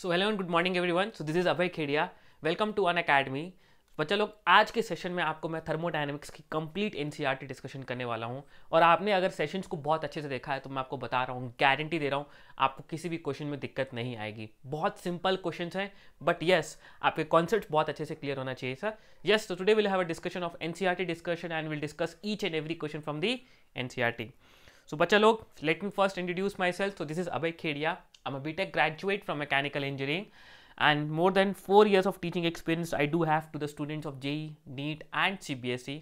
So hello and good morning everyone so this is Abhay Khedia welcome to Unacademy बच्चा लोग आज के session में आपको मैं थर्मोडाइनमिक्स की कंप्लीट टी डिस्कशन करने वाला हूँ और आपने अगर सेशंस को बहुत अच्छे से देखा है तो मैं आपको बता रहा हूँ गारंटी दे रहा हूँ आपको किसी भी क्वेश्चन में दिक्कत नहीं आएगी बहुत सिंपल क्वेश्चन हैं बट येस आपके कॉन्सेप्ट बहुत अच्छे से क्लियर होना चाहिए सर येस तो today will have a discussion of T discussion and will discuss each and every question from the T so बच्चा लोग let me first introduce myself so this is Abhay Khedia I'm a BTEC graduate from mechanical engineering and more than four years of teaching experience I do have to the students of JE, e NEET and CBSE.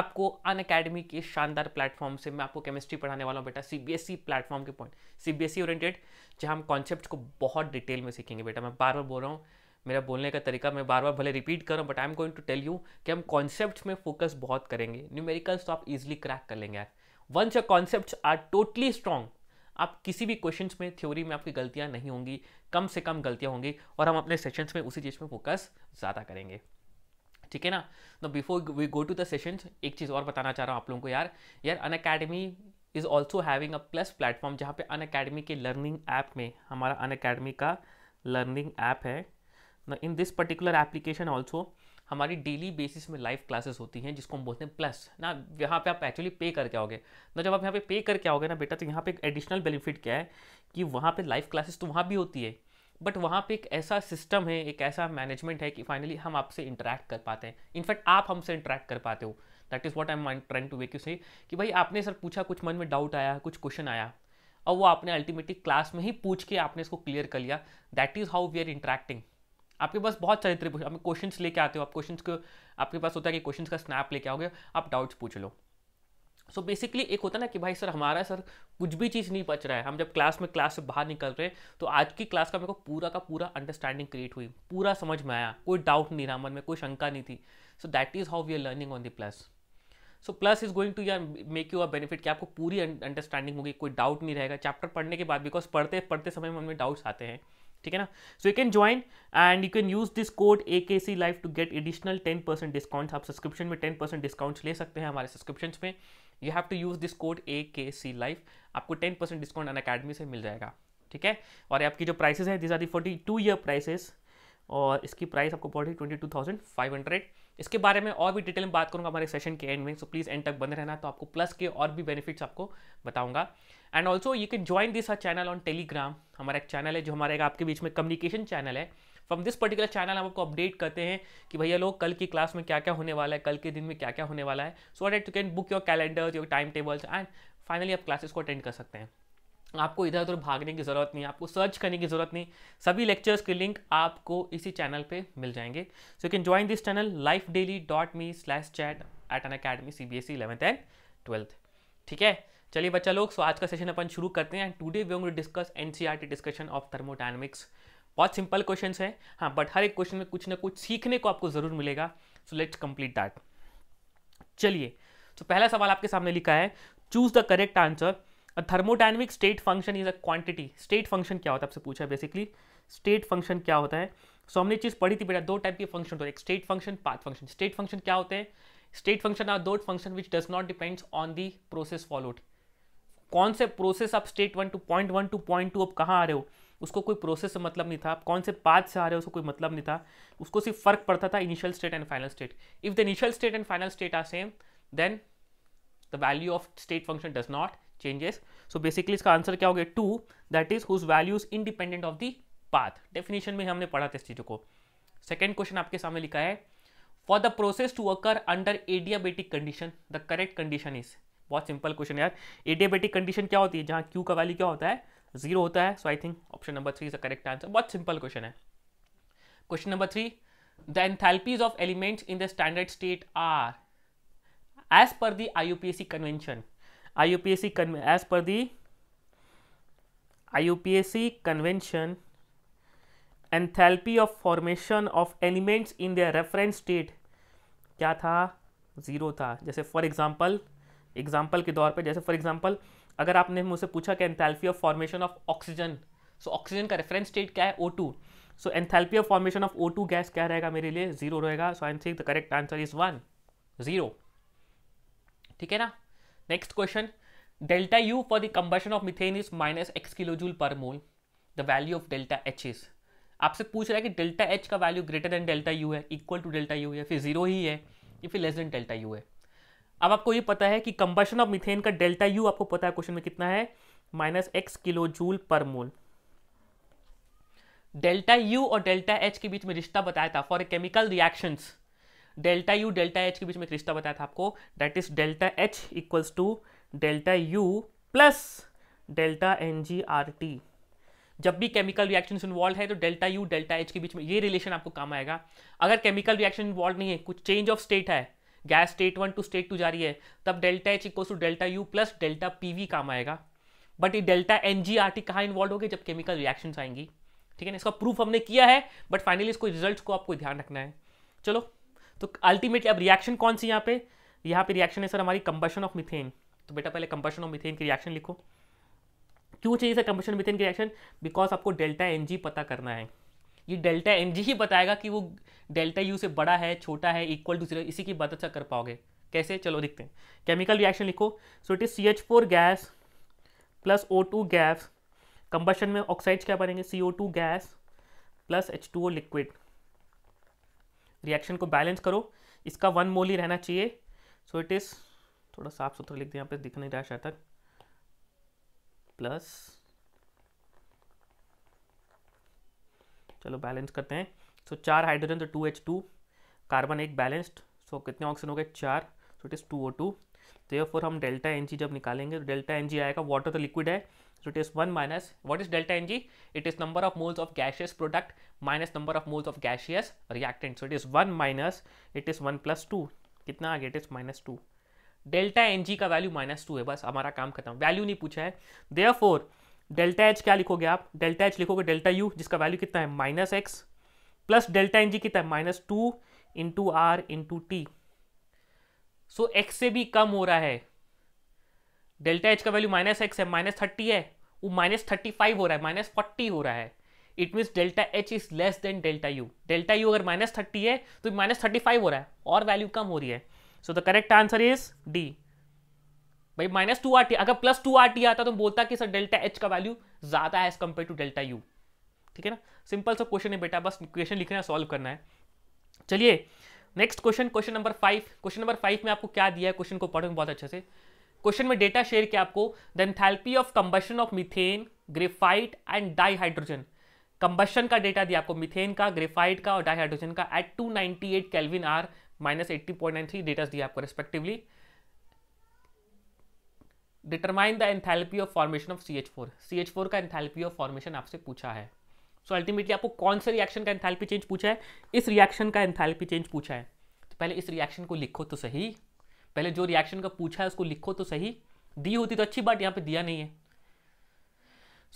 आपको अन Unacademy के शानदार platform से मैं आपको chemistry पढ़ाने वाला हूँ बेटा C B S E platform के point C B S E oriented जहाँ हम कॉन्सेप्ट को बहुत डिटेल में सीखेंगे बेटा मैं बार बार बोल रहा हूँ मेरा बोलने का तरीका मैं बार बार भले रिपीट कर रहा हूँ but I am going to tell you कि हम कॉन्सेप्ट में फोकस बहुत करेंगे न्यूमेरिकल्स तो आप इजिली क्रैक कर लेंगे यार once your concept are totally strong आप किसी भी क्वेश्चन में थ्योरी में आपकी गलतियाँ नहीं होंगी कम से कम गलतियाँ होंगी और हम अपने सेशन में उसी चीज़ में फोकस ज़्यादा करेंगे ठीक है ना तो before we go to the session एक चीज़ और बताना चाह रहा हूँ आप लोगों को यार यार Unacademy is also having a plus platform जहाँ पे अन अकेडमी के लर्निंग ऐप में हमारा अन अकेडमी का लर्निंग ऐप है in this particular application also हमारी डेली बेसिस में लाइव क्लासेस होती हैं जिसको हम बोलते हैं प्लस ना यहाँ पे आप एक्चुअली पे करके आओगे ना जब आप यहाँ पे पे करके आओगे ना बेटा तो यहाँ पे एक एडिशनल बेनिफिट क्या है कि वहाँ पे लाइव क्लासेस तो वहाँ भी होती है बट वहाँ पे एक ऐसा सिस्टम है एक ऐसा मैनेजमेंट है कि फाइनली हम आपसे इंटरेक्ट कर पाते हैं इनफैक्ट आप हमसे इंटरेक्ट कर पाते हो that is what I am trying to wake you say कि भाई आपने सर पूछा कुछ मन में डाउट आया कुछ क्वेश्चन आया और वो आपने अल्टीमेटली क्लास में ही पूछ के आपने इसको क्लियर कर लिया that is how we are interacting आपके पास बहुत सारे तरह आप क्वेश्चन लेके आते हो आप क्वेश्चन को आपके पास होता है कि क्वेश्चन का स्नैप लेके आओगे आप डाउट्स पूछ लो सो so बेसिकली एक होता है ना कि भाई सर हमारा सर कुछ भी चीज़ नहीं बच रहा है हम जब क्लास में क्लास से बाहर निकल रहे हैं तो आज की क्लास का मेरे को पूरा का पूरा अंडरस्टैंडिंग क्रिएट हुई पूरा समझ में आया कोई डाउट नहीं रहा मन में कोई शंका नहीं थी so that is how we are learning on the plus so plus is going to यार मेक यू अ बेनिफिट कि आपको पूरी अंडरस्टैंडिंग होगी कोई डाउट नहीं रहेगा चैप्टर पढ़ने के बाद बिकॉज पढ़ते पढ़ते समय मन में डाउट्स आते हैं ठीक है ना so you can join and you can use this code A K C life to get additional ten percent discount आप सब्सक्रिप्शन में टेन परसेंट डिस्काउंट ले सकते हैं हमारे सब्सक्रिप्शन में you have to use this code A K C life आपको ten percent discount Unacademy से मिल जाएगा ठीक है और आपकी जो प्राइसेस है this are the forty two year prices और इसकी प्राइस आपको पड़ रही twenty two thousand five hundred इसके बारे में और भी डिटेल में बात करूंगा हमारे सेशन के एंड में सो प्लीज़ एंड तक बंद रहना तो आपको प्लस के और भी बेनिफिट्स आपको बताऊंगा and also you can join this our channel on Telegram हमारा एक चैनल है जो हमारा एक आपके बीच में कम्युनिकेशन चैनल है फ्रॉम दिस पर्टिकुलर चैनल हम आपको अपडेट करते हैं कि भैया लोग कल की क्लास में क्या क्या होने वाला है कल के दिन में क्या क्या होने वाला है so that you can book your calendar your time tables and finally आप क्लासेस को अटेंड कर सकते हैं आपको इधर उधर भागने की ज़रूरत नहीं आपको सर्च करने की ज़रूरत नहीं सभी लेक्चर्स के लिंक आपको इसी चैनल पे मिल जाएंगे so you can join this channel life daily dot me slash chat at Unacademy C B S E eleventh and twelfth ठीक है चलिए बच्चा लोग सो आज का सेशन अपन शुरू करते हैं today we will discuss NCERT discussion of thermodynamics बहुत सिंपल क्वेश्चन है हाँ बट हर एक क्वेश्चन में कुछ ना कुछ सीखने को आपको ज़रूर मिलेगा सो लेट्स कंप्लीट दैट चलिए तो पहला सवाल आपके सामने लिखा है choose the correct answer a thermodynamic state function is a quantity state function क्या होता है आपसे पूछा बेसिकली स्टेट फंक्शन क्या होता है सो हमने चीज़ पढ़ी थी बेटा दो टाइप के फंक्शन होते हैं एक state function path function state function क्या होते हैं स्टेट फंक्शन आर दो function which does not depends on the process followed कौन से प्रोसेस आप state one to point one to point two आप कहाँ आ रहे हो उसको कोई प्रोसेस से मतलब नहीं था आप कौन से पाथ से आ रहे हो उसको कोई मतलब नहीं था उसको सिर्फ फर्क पड़ता था initial state and final state if the initial state and final state are same then the value of state function does not changes so basically इसका आंसर क्या हो गया two that is whose values independent of the path definition में हमने पढ़ा था इस चीज़ों को सेकेंड क्वेश्चन आपके सामने लिखा है for the process to occur under adiabatic condition the correct condition is बहुत सिंपल क्वेश्चन यार एडियाबेटिक कंडीशन क्या होती है जहाँ क्यू का वैल्यू क्या होता है जीरो होता है so I think option number three is a correct answer बहुत सिंपल क्वेश्चन है question number three the enthalpies of elements in the standard state are as per the I I U U P S C convention P S C as per the I U P S C convention enthalpy of formation of elements in the reference state क्या था zero था जैसे for example example के तौर पर जैसे for example अगर आपने मुझसे पूछा कि enthalpy of formation of oxygen so oxygen का रेफरेंस स्टेट क्या है O two so enthalpy of formation of O two gas क्या रहेगा मेरे लिए जीरो रहेगा so I think the correct answer is one zero ठीक है ना next question delta U for the combustion of methane minus X x kilojoule per mole the value of delta H is आपसे पूछ रहा है कि delta H का value greater than delta U है इक्वल टू डेल्टा यू है फिर zero ही है या फिर लेस देन डेल्टा यू है अब आपको ये पता है कि कंबर्शन ऑफ मिथेन का डेल्टा यू आपको पता है क्वेश्चन में कितना है माइनस एक्स किलो जूल पर मोल डेल्टा यू और डेल्टा एच के बीच में रिश्ता बताया था for a chemical reactions delta U delta H के बीच में रिश्ता बताया था आपको that is delta H equals to delta U plus delta N G R T जब भी केमिकल रिएक्शन इन्वॉल्व है तो डेल्टा यू डेल्टा एच के बीच में ये रिलेशन आपको काम आएगा अगर केमिकल रिएक्शन इन्वॉल्व नहीं है कुछ चेंज ऑफ स्टेट है gas state one to state two जा रही है तब delta H equal to delta U plus delta P V काम आएगा बट ये delta N G R T कहाँ इन्वॉल्व होगी जब केमिकल रिएक्शंस आएंगी ठीक है ना इसका प्रूफ हमने किया है बट फाइनली इसको रिजल्ट को आपको ध्यान रखना है चलो तो अल्टीमेटली अब रिएक्शन कौन सी यहाँ पे यहाँ पे रिएक्शन है सर हमारी कंबशन ऑफ मिथेन तो बेटा पहले कंबशन ऑफ मिथेन की रिएक्शन लिखो क्यों चाहिए सर कंबशन मिथेन की रिएक्शन बिकॉज आपको डेल्टा एन जी पता करना है ये डेल्टा एम ही बताएगा कि वो डेल्टा यू से बड़ा है छोटा है इक्वल टू जीरो इसी की बात अच्छा कर पाओगे कैसे चलो देखते हैं केमिकल रिएक्शन लिखो so it is C H four gas plus O two gas combustion में ऑक्साइड्स क्या बनेंगे C O two gas plus H two O liquid reaction को बैलेंस करो इसका वन मोल ही रहना चाहिए सो इट इज़ थोड़ा साफ सुथरा लिख दिया यहाँ पे दिख नहीं रहा शायद तक प्लस चलो बैलेंस करते हैं सो so, चार हाइड्रोजन तो टू एच टू कार्बन एक बैलेंस्ड सो so, कितने ऑक्सीजन हो गए चार so it is two O two तो फोर हम डेल्टा एन जी जब निकालेंगे तो डेल्टा एन जी आएगा वाटर तो लिक्विड है so it is one minus what is delta N G it is number of moles of gaseous product minus number of moles of gaseous reactant so it is one minus it is one plus two कितना आ गया it is minus two delta N G का value minus two है बस हमारा काम खत्म value नहीं पूछा है देयर फोर डेल्टा एच क्या लिखोगे आप डेल्टा एच लिखोगे डेल्टा यू जिसका वैल्यू कितना है minus X plus delta N G कितना है minus two into R into T so X से भी कम हो रहा है डेल्टा एच का वैल्यू माइनस एक्स है माइनस थर्टी है वो माइनस थर्टी फाइव हो रहा है माइनस फोर्टी हो रहा है it means delta H is less than delta U delta U अगर माइनस थर्टी है तो माइनस थर्टी फाइव हो रहा है और वैल्यू कम हो रही है so the correct answer is D भाई माइनस टू आर टी अगर प्लस टू आर टी आता तो बोलता कि सर डेल्टा एच का वैल्यू ज़्यादा है as compare to delta U ठीक है ना सिंपल सा क्वेश्चन है बेटा बस क्वेश्चन लिखना है सॉल्व करना है चलिए next question question number five question number five में आपको क्या दिया है क्वेश्चन को पढ़ूंगा बहुत अच्छे से क्वेश्चन में डेटा शेयर किया आपको then enthalpy of combustion of methane graphite and dihydrogen combustion का डेटा दिया आपको मिथेन का ग्रेफाइट का और डाईहाइड्रोजन का at two ninety eight kelvin are minus eighty point nine three data दिया आपको respectively determine the enthalpy of formation of C H four C H four का एंथैल्पी ऑफ फॉर्मेशन आपसे पूछा है सो so अल्टीमेटली आपको कौन से रिएक्शन का एंथैल्पी चेंज पूछा है इस रिएक्शन का एंथैल्पी चेंज पूछा है तो पहले इस रिएक्शन को लिखो तो सही पहले जो रिएक्शन का पूछा है उसको लिखो तो सही दी होती तो अच्छी बात यहाँ पे दिया नहीं है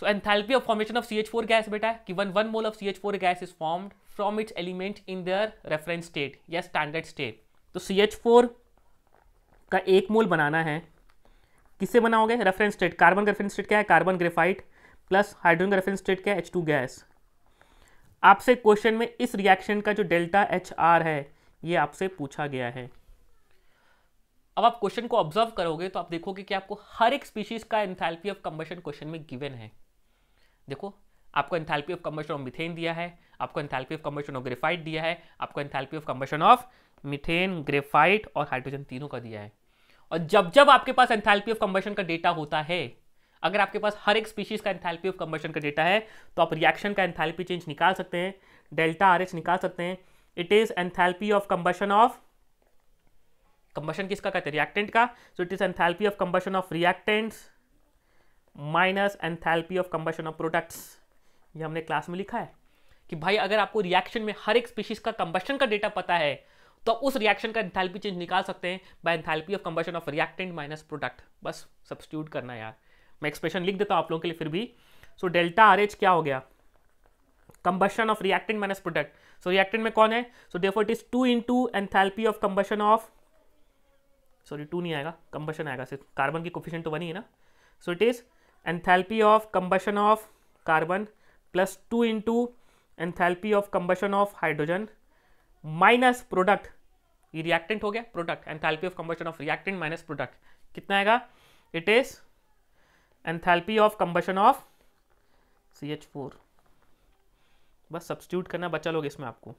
so enthalpy of formation of C H four gas बेटा कि one one mole of C H four gas is formed from its element in their reference state या स्टैंडर्ड स्टेट तो सी एच फोर का एक mole बनाना है किससे बना हो reference state carbon reference state क्या है carbon graphite plus hydrogen reference state क्या है एच टू गैस आपसे क्वेश्चन में इस रिएक्शन का जो डेल्टा एच आर है ये आपसे पूछा गया है अब आप क्वेश्चन को ऑब्जर्व करोगे तो आप देखोगे कि आपको हर एक स्पीशीज का एंथैल्पी ऑफ कम्बशन क्वेश्चन में गिवन है देखो आपको enthalpy of combustion of methane दिया है आपको enthalpy of combustion of graphite दिया है आपको enthalpy of combustion of methane graphite और हाइड्रोजन तीनों का दिया है और जब जब आपके पास एंथैल्पी ऑफ कंबर्शन का डेटा होता है अगर आपके पास हर एक स्पीशीज का एंथैल्पी ऑफ कंबर्शन का डेटा है तो आप रिएक्शन का एंथैल्पी चेंज निकाल सकते हैं डेल्टा आर एच निकाल सकते हैं it is enthalpy of combustion of combustion किसका कहते हैं रिएक्टेंट का so it is enthalpy of combustion of reactants minus enthalpy of combustion of products ये हमने क्लास में लिखा है कि भाई अगर आपको रिएक्शन में हर एक स्पीशीज का कंबशन का डेटा पता है तो उस रिएक्शन का एंथैल्पी चेंज निकाल सकते हैं by enthalpy of combustion of reactant minus product बस सब्सिट्यूट करना यार मैं एक्सप्रेशन लिख देता हूँ आप लोगों के लिए फिर भी सो डेल्टा आर एच क्या हो गया combustion of reactant minus product so reactant में कौन है सो डेफो it is two in to enthalpy of combustion of sorry two नहीं आएगा कंबशन आएगा सिर्फ कार्बन की कोफिशेंट तो बनी है ना so it is enthalpy of combustion of carbon plus two into enthalpy of combustion of hydrogen minus product ये रिएक्टेंट हो गया product enthalpy of combustion of reactant minus product कितना आएगा it is enthalpy of combustion of C H four बस substitute करना बचा लोग इसमें आपको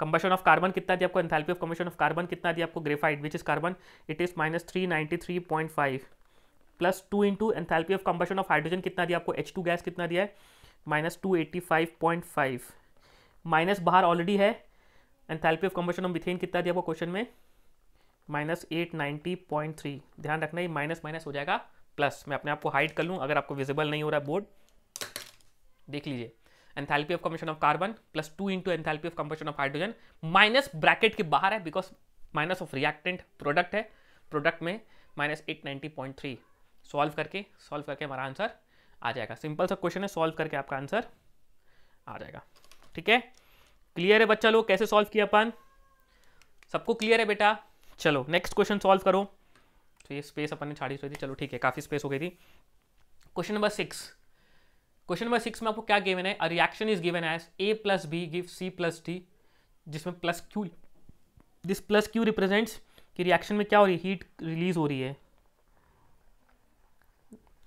कंबशन ऑफ कार्बन कितना दिया आपको enthalpy of combustion of carbon कितना दिया आपको graphite which is carbon it is minus three ninety three point five plus two into enthalpy of combustion of hydrogen कितना दिया आपको एच टू गैस कितना दिया है minus two eighty five point five minus बाहर ऑलरेडी है enthalpy of combustion of methane कितना दिया आपको क्वेश्चन में minus eight ninety point three ध्यान रखना ये माइनस माइनस हो जाएगा प्लस मैं अपने आप को हाइड कर लूँ अगर आपको विजिबल नहीं हो रहा बोर्ड देख लीजिए enthalpy of combustion of carbon plus two into enthalpy of combustion of hydrogen minus bracket के बाहर है because minus of reactant product है प्रोडक्ट में minus eight ninety point three solve करके सॉल्व करके हमारा आंसर आ जाएगा सिंपल सा क्वेश्चन है सॉल्व करके आपका आंसर आ जाएगा ठीक है क्लियर है बच्चा लोग कैसे सॉल्व किया अपन सबको क्लियर है बेटा चलो नेक्स्ट क्वेश्चन सॉल्व करो तो ये स्पेस अपन ने छाड़ी हुई थी चलो ठीक है काफ़ी स्पेस हो गई थी question number six question number six में आपको क्या गिवन है reaction is given as A plus B give C plus D जिसमें plus Q this plus Q represents कि रिएक्शन में क्या हो रही है हीट रिलीज हो रही है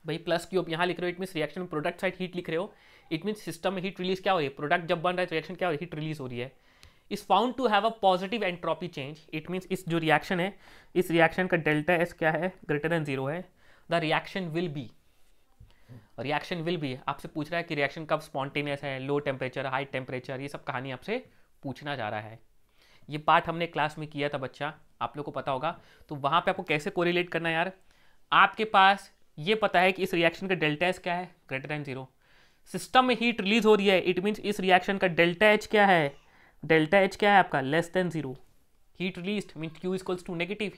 भाई प्लस क्यू आप यहाँ लिख रहे हो इट मीन्स रिएक्शन में प्रोडक्ट साइड हीट लिख रहे हो इट मीन सिस्टम में हीट रिलीज क्या हो रही है प्रोडक्ट जब बन रहा है तो रिएक्शन क्या हो रही है हीट रिलीज हो रही है is found to have a positive entropy change it means इस जो रिएक्शन है इस रिएक्शन का डेल्टा एस क्या है ग्रेटर देन जीरो है the reaction will be reaction will be आपसे पूछ रहा है कि रिएक्शन कब स्पॉन्टेनियस है लो टेम्परेचर हाई टेम्परेचर ये सब कहानी आपसे पूछना जा रहा है ये पार्ट हमने क्लास में किया था बच्चा आप लोग को पता होगा तो वहाँ पे आपको कैसे कोरिलेट करना यार आपके पास ये पता है कि इस रिएक्शन का डेल्टा एस क्या है ग्रेटर देन जीरो सिस्टम में हीट रिलीज हो रही है इट मीन्स इस रिएक्शन का डेल्टा एच क्या है डेल्टा एच क्या है आपका less than zero heat release mean Q calls to negative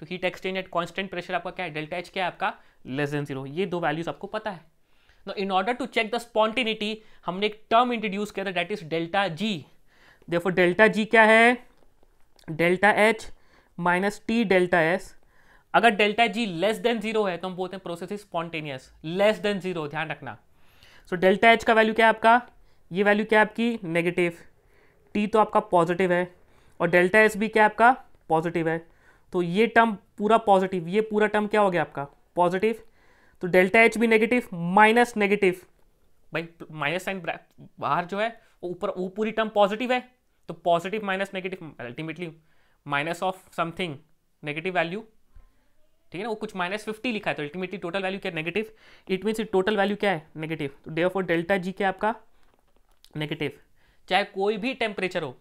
तो heat exchange at constant pressure आपका क्या है डेल्टा एच क्या है आपका लेस देन जीरो ये दो वैल्यूज आपको पता है no in order to check the spontaneity हमने एक टर्म इंट्रोड्यूस किया था डेट इज डेल्टा जी देखो डेल्टा जी क्या है delta H minus T delta S अगर delta G less than zero है तो हम बोलते हैं process is spontaneous less than zero ध्यान रखना सो डेल्टा एच का वैल्यू क्या है आपका ये वैल्यू क्या है आपकी नेगेटिव टी तो आपका पॉजिटिव है और डेल्टा एच भी क्या आपका पॉजिटिव है तो ये टर्म पूरा पॉजिटिव ये पूरा टर्म क्या हो गया आपका पॉजिटिव तो डेल्टा एच भी नेगेटिव माइनस नेगेटिव भाई माइनस साइन बाहर जो है वो ऊपर वो पूरी टर्म पॉजिटिव है तो positive minus negative ultimately minus of something negative value ठीक है ना वो कुछ माइनस फिफ्टी लिखा है तो अल्टीमेटली टोटल वैल्यू क्या negative it means total value क्या है नेगेटिव तो डे ऑफ डेल्टा जी क्या आपका नेगेटिव चाहे कोई भी टेम्परेचर हो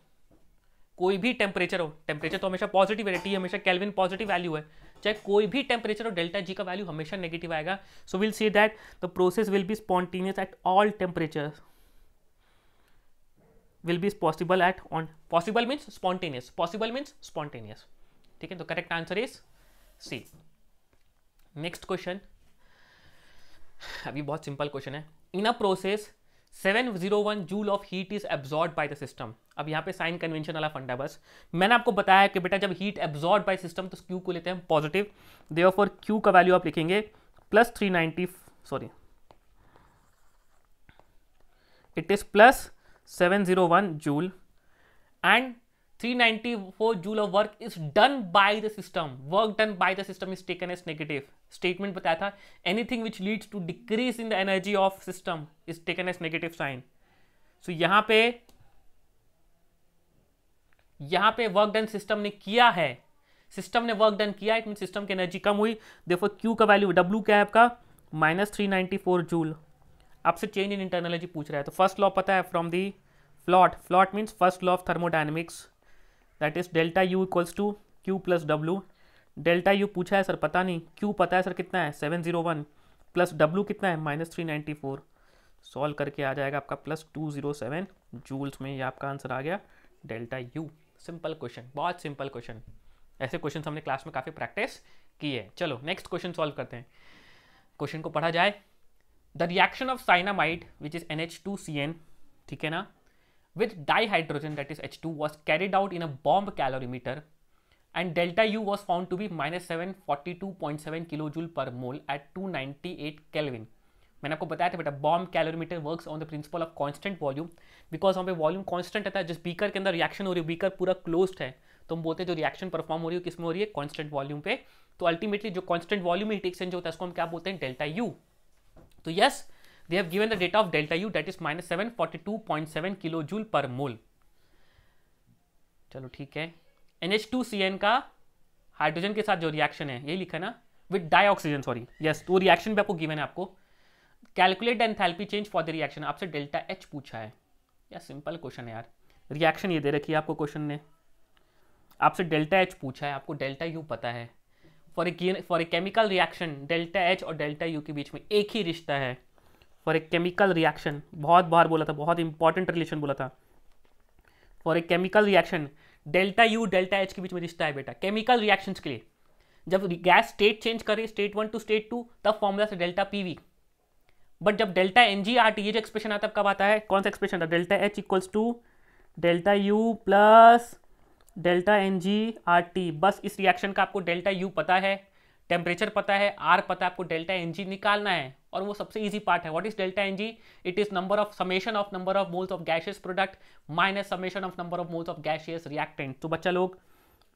कोई भी टेम्परेचर हो टेम्परेचर तो हमेशा पॉजिटिव है टी हमेशा कैलविन पॉजिटिव वैल्यू है चाहे कोई भी टेम्परेचर हो डेल्टा जी का वैल्यू हमेशा नेगेटिव आएगा so will see that the process will be spontaneous at all temperature will be possible at on possible means spontaneous possible means spontaneous ठीक है तो correct answer is C next question अभी बहुत simple question है in a process 701 joule of heat is absorb by the system अब यहाँ पे sign convention वाला फंडा बस मैंने आपको बताया कि बेटा जब हीट एब्जॉर्ब बाय सिस्टम तो क्यू को लेते हैं पॉजिटिव दे फॉर क्यू का वैल्यू आप लिखेंगे plus three ninety sorry it is plus seven zero one joule and 394 joule of work is done by the system work done by the system is taken as negative statement बताया था anything which leads to decrease in the energy of system is taken as negative sign सो यहां पे यहां पे work done system ने किया है system ने वर्क डन किया इट सिस्टम की एनर्जी कम हुई देखो क्यू का वैल्यू डब्ल्यू क्या है आपका minus three ninety four joule आपसे चेंज इन इंटरनल एनर्जी पूछ रहा है तो फर्स्ट लॉ पता है from the FLOT FLOT means first law of thermodynamics that is delta U equals to Q plus W delta U पूछा है sir पता नहीं क्यू पता है सर कितना है seven zero one plus W कितना है minus three ninety four solve करके आ जाएगा आपका plus two zero seven joules में ये आपका आंसर आ गया डेल्टा यू सिंपल क्वेश्चन बहुत सिंपल क्वेश्चन ऐसे क्वेश्चन हमने क्लास में काफ़ी प्रैक्टिस की है चलो नेक्स्ट क्वेश्चन सॉल्व करते हैं क्वेश्चन को पढ़ा जाए the reaction of cyanamide which is N H two C N ठीक है ना with dihydrogen that is H2 was carried out in a bomb calorimeter and delta U was found to be minus seven forty two point seven 298 Kelvin. At two eight kelvin मैंने आपको बताया था बेटा bomb calorimeter works on the principle of constant volume because वहाँ पे volume constant रहता है जिस बीकर के अंदर रिएक्शन हो रही है बीकर पूरा क्लोज्ड है तो हम बोलते हैं जो रिएक्शन परफॉर्म हो रही है किसमें हो रही है कांस्टेंट वॉल्यूम पे तो अल्टीमेटली जो कांस्टेंट वॉल्यूम हीट एक्सचेंज होता है उसको हम क्या बोलते हैं डेल्टा यू तो yes yes, they have given the data of delta U that is minus seven forty two point seven kilo joule पर मोल चलो ठीक है N H two C N का हाइड्रोजन के साथ जो रिएक्शन है यही लिखा ना विद ऑक्सीजन सॉरी यस वो रिएक्शन भी आपको गिवन है आपको calculate enthalpy change for the reaction आपसे डेल्टा एच पूछा है या सिंपल क्वेश्चन है यार रिएक्शन ये दे रखी है आपको क्वेश्चन ने आपसे डेल्टा एच पूछा है आपको डेल्टा यू पता है for a for a chemical reaction delta H और डेल्टा यू के बीच में एक ही रिश्ता है फॉर ए केमिकल रिएक्शन बहुत बार बोला था बहुत इंपॉर्टेंट रिलेशन बोला था for a chemical reaction delta U delta H के बीच में रिश्ता है बेटा केमिकल रिएक्शंस के लिए जब गैस स्टेट चेंज करे state one to state two तब फॉर्मूला से डेल्टा पी वी बट जब delta N G R T ये जो एक्सप्रेशन आता है कब आता है कौन सा एक्सप्रेशन था delta H equals to delta U plus delta N G R T बस इस रिएक्शन का आपको डेल्टा यू पता है टेम्परेचर पता है आर पता है आपको डेल्टा एन जी निकालना है और वो सबसे इजी पार्ट है what is delta N G it is number of summation of number of moles of gaseous product minus summation of number of moles of gaseous reactant तो बच्चा लोग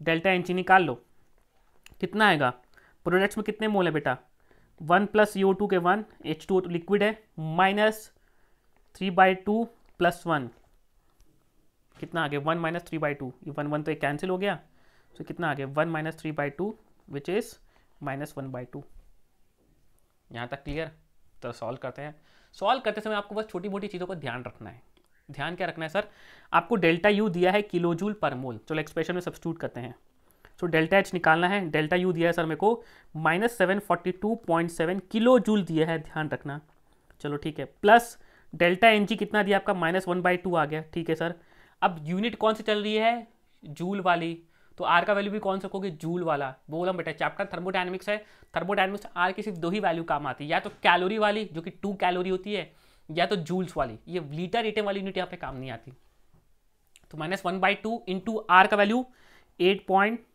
डेल्टा एन जी निकाल लो कितना आएगा प्रोडक्ट्स में कितने mole है बेटा वन प्लस यू टू के वन एच टू लिक्विड है minus three by two plus one कितना आ गया one minus three by two ये वन वन तो एक कैंसिल हो गया तो so, कितना आ गया one minus three by two which is minus one by two यहाँ तक क्लियर तरह सॉल्व करते हैं सॉल्व करते समय आपको बस छोटी मोटी चीज़ों का ध्यान रखना है ध्यान क्या रखना है सर आपको डेल्टा यू दिया है किलोजूल पर मोल चलो एक्सप्रेशन में सब्सिट्यूट करते हैं सो डेल्टा एच निकालना है डेल्टा यू दिया है सर मेरे को minus seven forty two point seven kilo joule दिया है ध्यान रखना चलो ठीक है प्लस डेल्टा एन जी कितना दिया आपका माइनस वन बाई टू आ गया ठीक है सर अब यूनिट कौन सी चल रही है जूल वाली तो आर का वैल्यू भी कौन सकोगे जूल वाला बोला बेटा चैप्टर थर्मोडाइनमिक्स है थर्मोडाइनमिक्स आर की सिर्फ दो ही वैल्यू काम आती है या तो कैलोरी वाली जो कि टू कैलोरी होती है या तो जूल्स वाली ये लीटर एटम वाली यूनिट यहाँ पे काम नहीं आती तो minus one by two into R का वैल्यू एट पॉइंट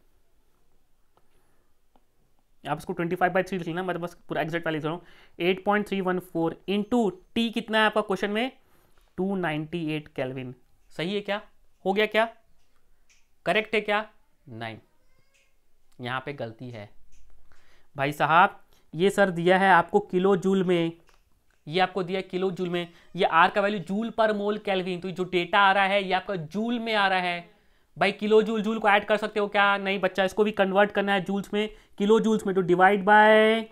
आप इसको ट्वेंटी फाइव बाई थ्री लिख लेना मैं तो बस पूरा एग्जैक्ट वाली eight point three one four into T कितना है आपका क्वेश्चन में टू नाइनटी एट कैलविन सही है क्या हो गया क्या करेक्ट है क्या नाइन यहाँ पे गलती है भाई साहब ये सर दिया है आपको किलो जूल में ये आपको दिया है किलो जूल में ये आर का वैल्यू जूल पर मोल कैलविन तो जो डेटा आ रहा है ये आपका जूल में आ रहा है भाई किलो जूल जूल को ऐड कर सकते हो क्या नहीं बच्चा इसको भी कन्वर्ट करना है जूल्स में किलो जूल्स में तो डिवाइड बाय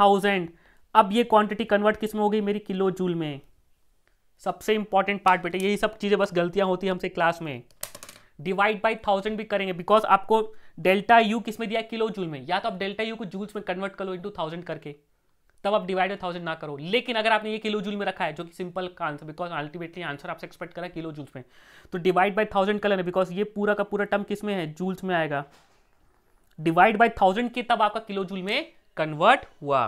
थाउजेंड अब ये क्वांटिटी कन्वर्ट किस में हो गई मेरी किलो जूल में सबसे इंपॉर्टेंट पार्ट बेटा यही सब चीज़ें बस गलतियां होती हैं हमसे क्लास में डिवाइड बाई थाउजेंड भी करेंगे बिकॉज आपको डेल्टा यू किस में दिया किलो जूल में या तो आप डेल्टा यू को जूल्स में कन्वर्ट करो इंटू थाउजेंड करके तब आप डिवाइड बाई थाउजेंड ना करो लेकिन अगर आपने ये किलो जूल में रखा है जो कि सिंपल का आंसर बिकॉज अल्टीमेटली आंसर आपसे एक्सपेक्ट करा किलो जूल्स में तो डिवाइड बाई थाउजेंड कर लेना बिकॉज ये पूरा का पूरा टर्म किस में है जूल्स में आएगा डिवाइड बाई थाउजेंड के तब आपका किलो जूल में कन्वर्ट हुआ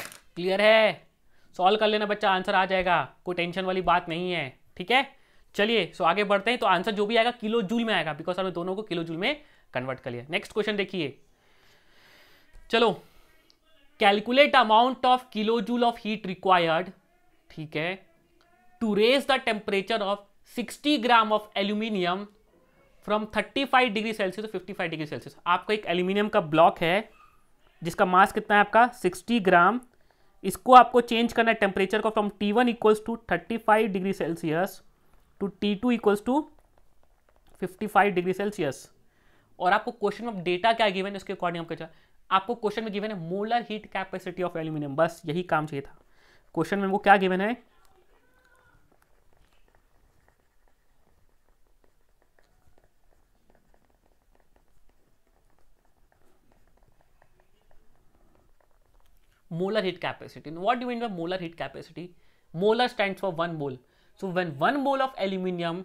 क्लियर है सॉल्व कर लेना बच्चा आंसर आ जाएगा कोई टेंशन वाली बात नहीं है ठीक है चलिए सो आगे बढ़ते हैं तो आंसर जो भी आएगा किलो जूल में आएगा बिकॉज हमने दोनों को किलो जूल में कन्वर्ट कर लिया नेक्स्ट क्वेश्चन देखिए चलो calculate amount of kilo joule of heat required ठीक है to raise the temperature of 60 gram of aluminium from 35 degree Celsius to 55 degree Celsius आपका एक एल्यूमिनियम का ब्लॉक है जिसका मास कितना है आपका 60 ग्राम इसको आपको चेंज करना है टेम्परेचर को from T one equals to five degree Celsius to T two equals to fifty five degree Celsius और आपको क्वेश्चन में डेटा क्या गिवन है उसके अकॉर्डिंग आपको आपको क्वेश्चन में गिवन है molar heat capacity of aluminium बस यही काम चाहिए था क्वेश्चन में वो क्या गिवन है molar heat capacity what do mean by molar heat capacity molar stands for one mole so when one mole of aluminium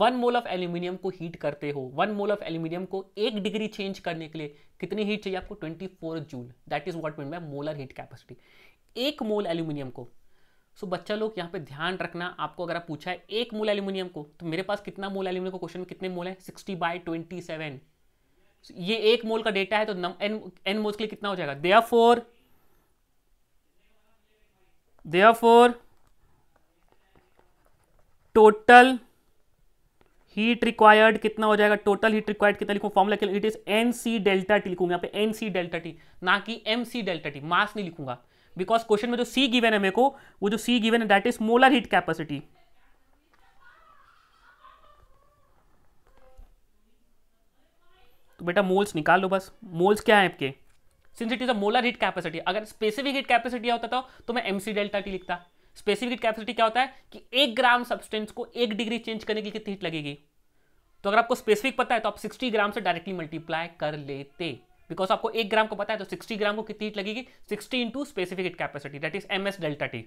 one mole of aluminium को हीट करते हो वन मोल ऑफ एल्यूमिनियम को एक degree change करने के लिए कितनी heat चाहिए आपको twenty four joule that is what mean by molar heat capacity एक मोल एल्यूमिनियम को सो so, बच्चा लोग यहाँ पे ध्यान रखना आपको अगर आप पूछा है एक मोल एल्यूमिनियम को तो मेरे पास कितना मोल एल्यूमिनियम का क्वेश्चन कितने मोल है सिक्सटी बाय ट्वेंटी सेवन ये एक मोल का डेटा है तो एन एन मोल के लिए कितना हो जाएगा therefore therefore total heat required कितना हो जाएगा टोटल हीट रिक्वायर्ड कितना लिखूं फॉर्मूला के it is N C delta T लिखूंगा यहाँ पे एन सी डेल्टा टी ना कि M C delta T mass नहीं लिखूंगा बिकॉज क्वेश्चन में जो सी गिवन है मेरे को वो जो सी गिवन है that is molar heat capacity तो बेटा मोल्स निकाल लो बस मोल्स क्या है आपके since it is a molar heat capacity अगर स्पेसिफिक हीट कैपेसिटी होता था तो, तो मैं एम सी डेल्टा टी लिखता स्पेसिफिक कैपेसिटी क्या होता है कि एक ग्राम सब्सटेंस को एक डिग्री चेंज करने के लिए कितनी हीट लगेगी तो अगर आपको स्पेसिफिक पता है तो आप 60 ग्राम से डायरेक्टली मल्टीप्लाई कर लेते बिकॉज आपको एक ग्राम को पता है तो 60 ग्राम को कितनी हीट लगेगी 60 into specific heat capacity that is M S delta T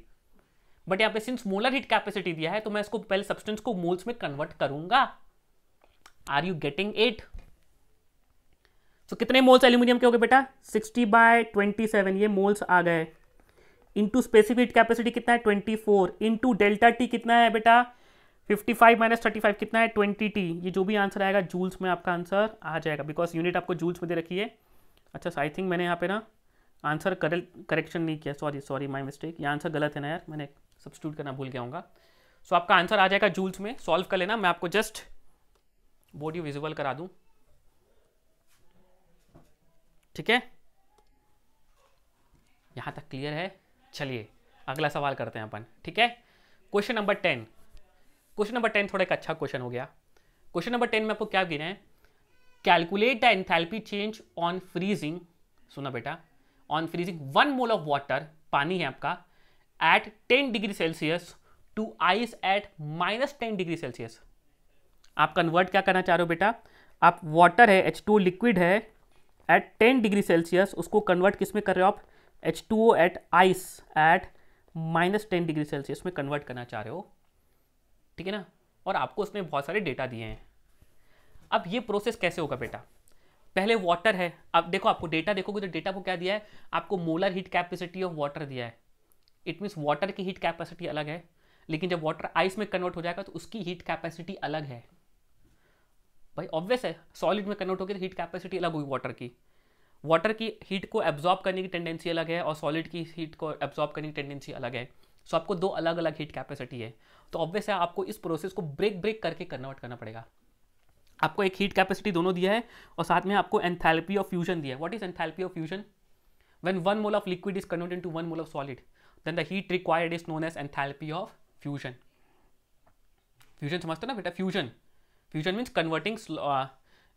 but यहाँ पे सिंस मोलर हीट कैपेसिटी दिया है तो मैं इसको पहले सब्सटेंस को मोल्स में कन्वर्ट करूंगा आर यू गेटिंग इट तो कितने मोल्स एल्यूमिनियम के हो गए बेटा 60 बाय 27 ये मोल्स आ गए इंटू स्पेसिफिक कैपेसिटी कितना है twenty four into delta T कितना है बेटा fifty five minus thirty five कितना है ट्वेंटी टी ये जो भी आंसर आएगा जूल्स में आपका आंसर आ जाएगा बिकॉज यूनिट आपको जूल्स में दे रखी है अच्छा आई थिंक मैंने यहाँ पे ना आंसर करेक्शन नहीं किया सॉरी सॉरी माई मिस्टेक ये आंसर गलत है ना यार मैंने सब्सिट्यूट करना भूल गया हूँ सो so, आपका आंसर आ जाएगा जूल्स में सॉल्व कर लेना मैं आपको जस्ट बॉडी विजुअल करा दूँ ठीक है यहाँ तक क्लियर है चलिए अगला सवाल करते हैं अपन ठीक है question number ten question number ten थोड़ा एक अच्छा क्वेश्चन हो गया क्वेश्चन नंबर टेन में आपको क्या गिना है calculate the enthalpy change on freezing सुना बेटा on freezing one mole of water पानी है आपका at ten degree Celsius to ice at minus ten degree Celsius आप कन्वर्ट क्या करना चाह रहे हो बेटा आप वाटर है एच टू लिक्विड है एट टेन डिग्री सेल्सियस उसको कन्वर्ट किस में कर रहे हो आप H two O at ice at minus ten degree Celsius में कन्वर्ट करना चाह रहे हो ठीक है ना और आपको उसने बहुत सारे डेटा दिए हैं अब ये प्रोसेस कैसे होगा बेटा पहले वाटर है अब देखो आपको डेटा देखोगे तो डेटा को क्या दिया है आपको molar heat capacity of water दिया है इट मीन्स वाटर की हीट कैपेसिटी अलग है लेकिन जब वाटर आइस में कन्वर्ट हो जाएगा तो उसकी हीट कैपेसिटी अलग है भाई ऑब्वियस है सॉलिड में कन्वर्ट होगी तो हीट कैपेसिटी अलग होगी वाटर की वाटर की हीट को एब्जॉर्ब करने की टेंडेंसी अलग है और सॉलिड की हीट को एब्जॉर्ब करने की टेंडेंसी अलग है सो so, आपको दो अलग अलग हीट कैपेसिटी है तो ऑब्वियस है आपको इस प्रोसेस को ब्रेक ब्रेक करके कन्वर्ट करना पड़ेगा आपको एक हीट कैपेसिटी दोनों दिया है और साथ में आपको एंथैल्पी ऑफ फ्यूजन दिया है what is enthalpy of fusion when one mole of liquid is converted to one mole of solid then the heat required is known as enthalpy of fusion fusion समझते ना बेटा fusion fusion means converting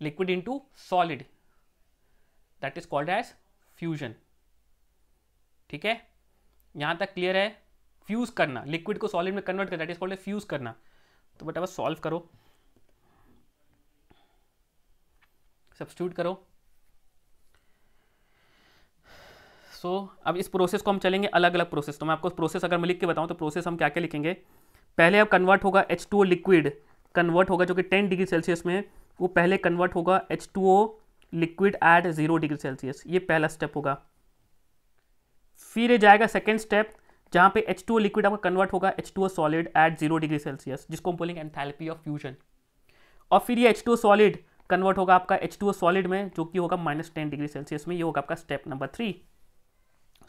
liquid into solid that is called as fusion ठीक है यहां तक clear है fuse करना liquid को सॉलिड में कन्वर्ट कर दैट इज कॉल्ड फ्यूज़ करना तो बट अब सॉल्व करो सब्सट्यूट करो सो so, अब इस प्रोसेस को हम चलेंगे अलग अलग प्रोसेस तो मैं आपको प्रोसेस अगर मैं लिख के बताऊँ तो प्रोसेस हम क्या क्या लिखेंगे पहले अब कन्वर्ट होगा H two O liquid convert होगा जो कि टेन डिग्री सेल्सियस में वो पहले कन्वर्ट होगा H two O liquid at zero degree Celsius ये पहला स्टेप होगा फिर ये जाएगा सेकेंड स्टेप जहाँ पे टू लिक्विड आपका कन्वर्ट होगा H O solid at zero degree Celsius जिसको हम बोलेंगे एंथैल्पी ऑफ फ्यूजन और फिर ये ओ सॉलिड कन्वर्ट होगा आपका एच ओ सॉलिड में जो कि होगा माइनस टेन डिग्री सेल्सियस में ये होगा आपका स्टेप नंबर थ्री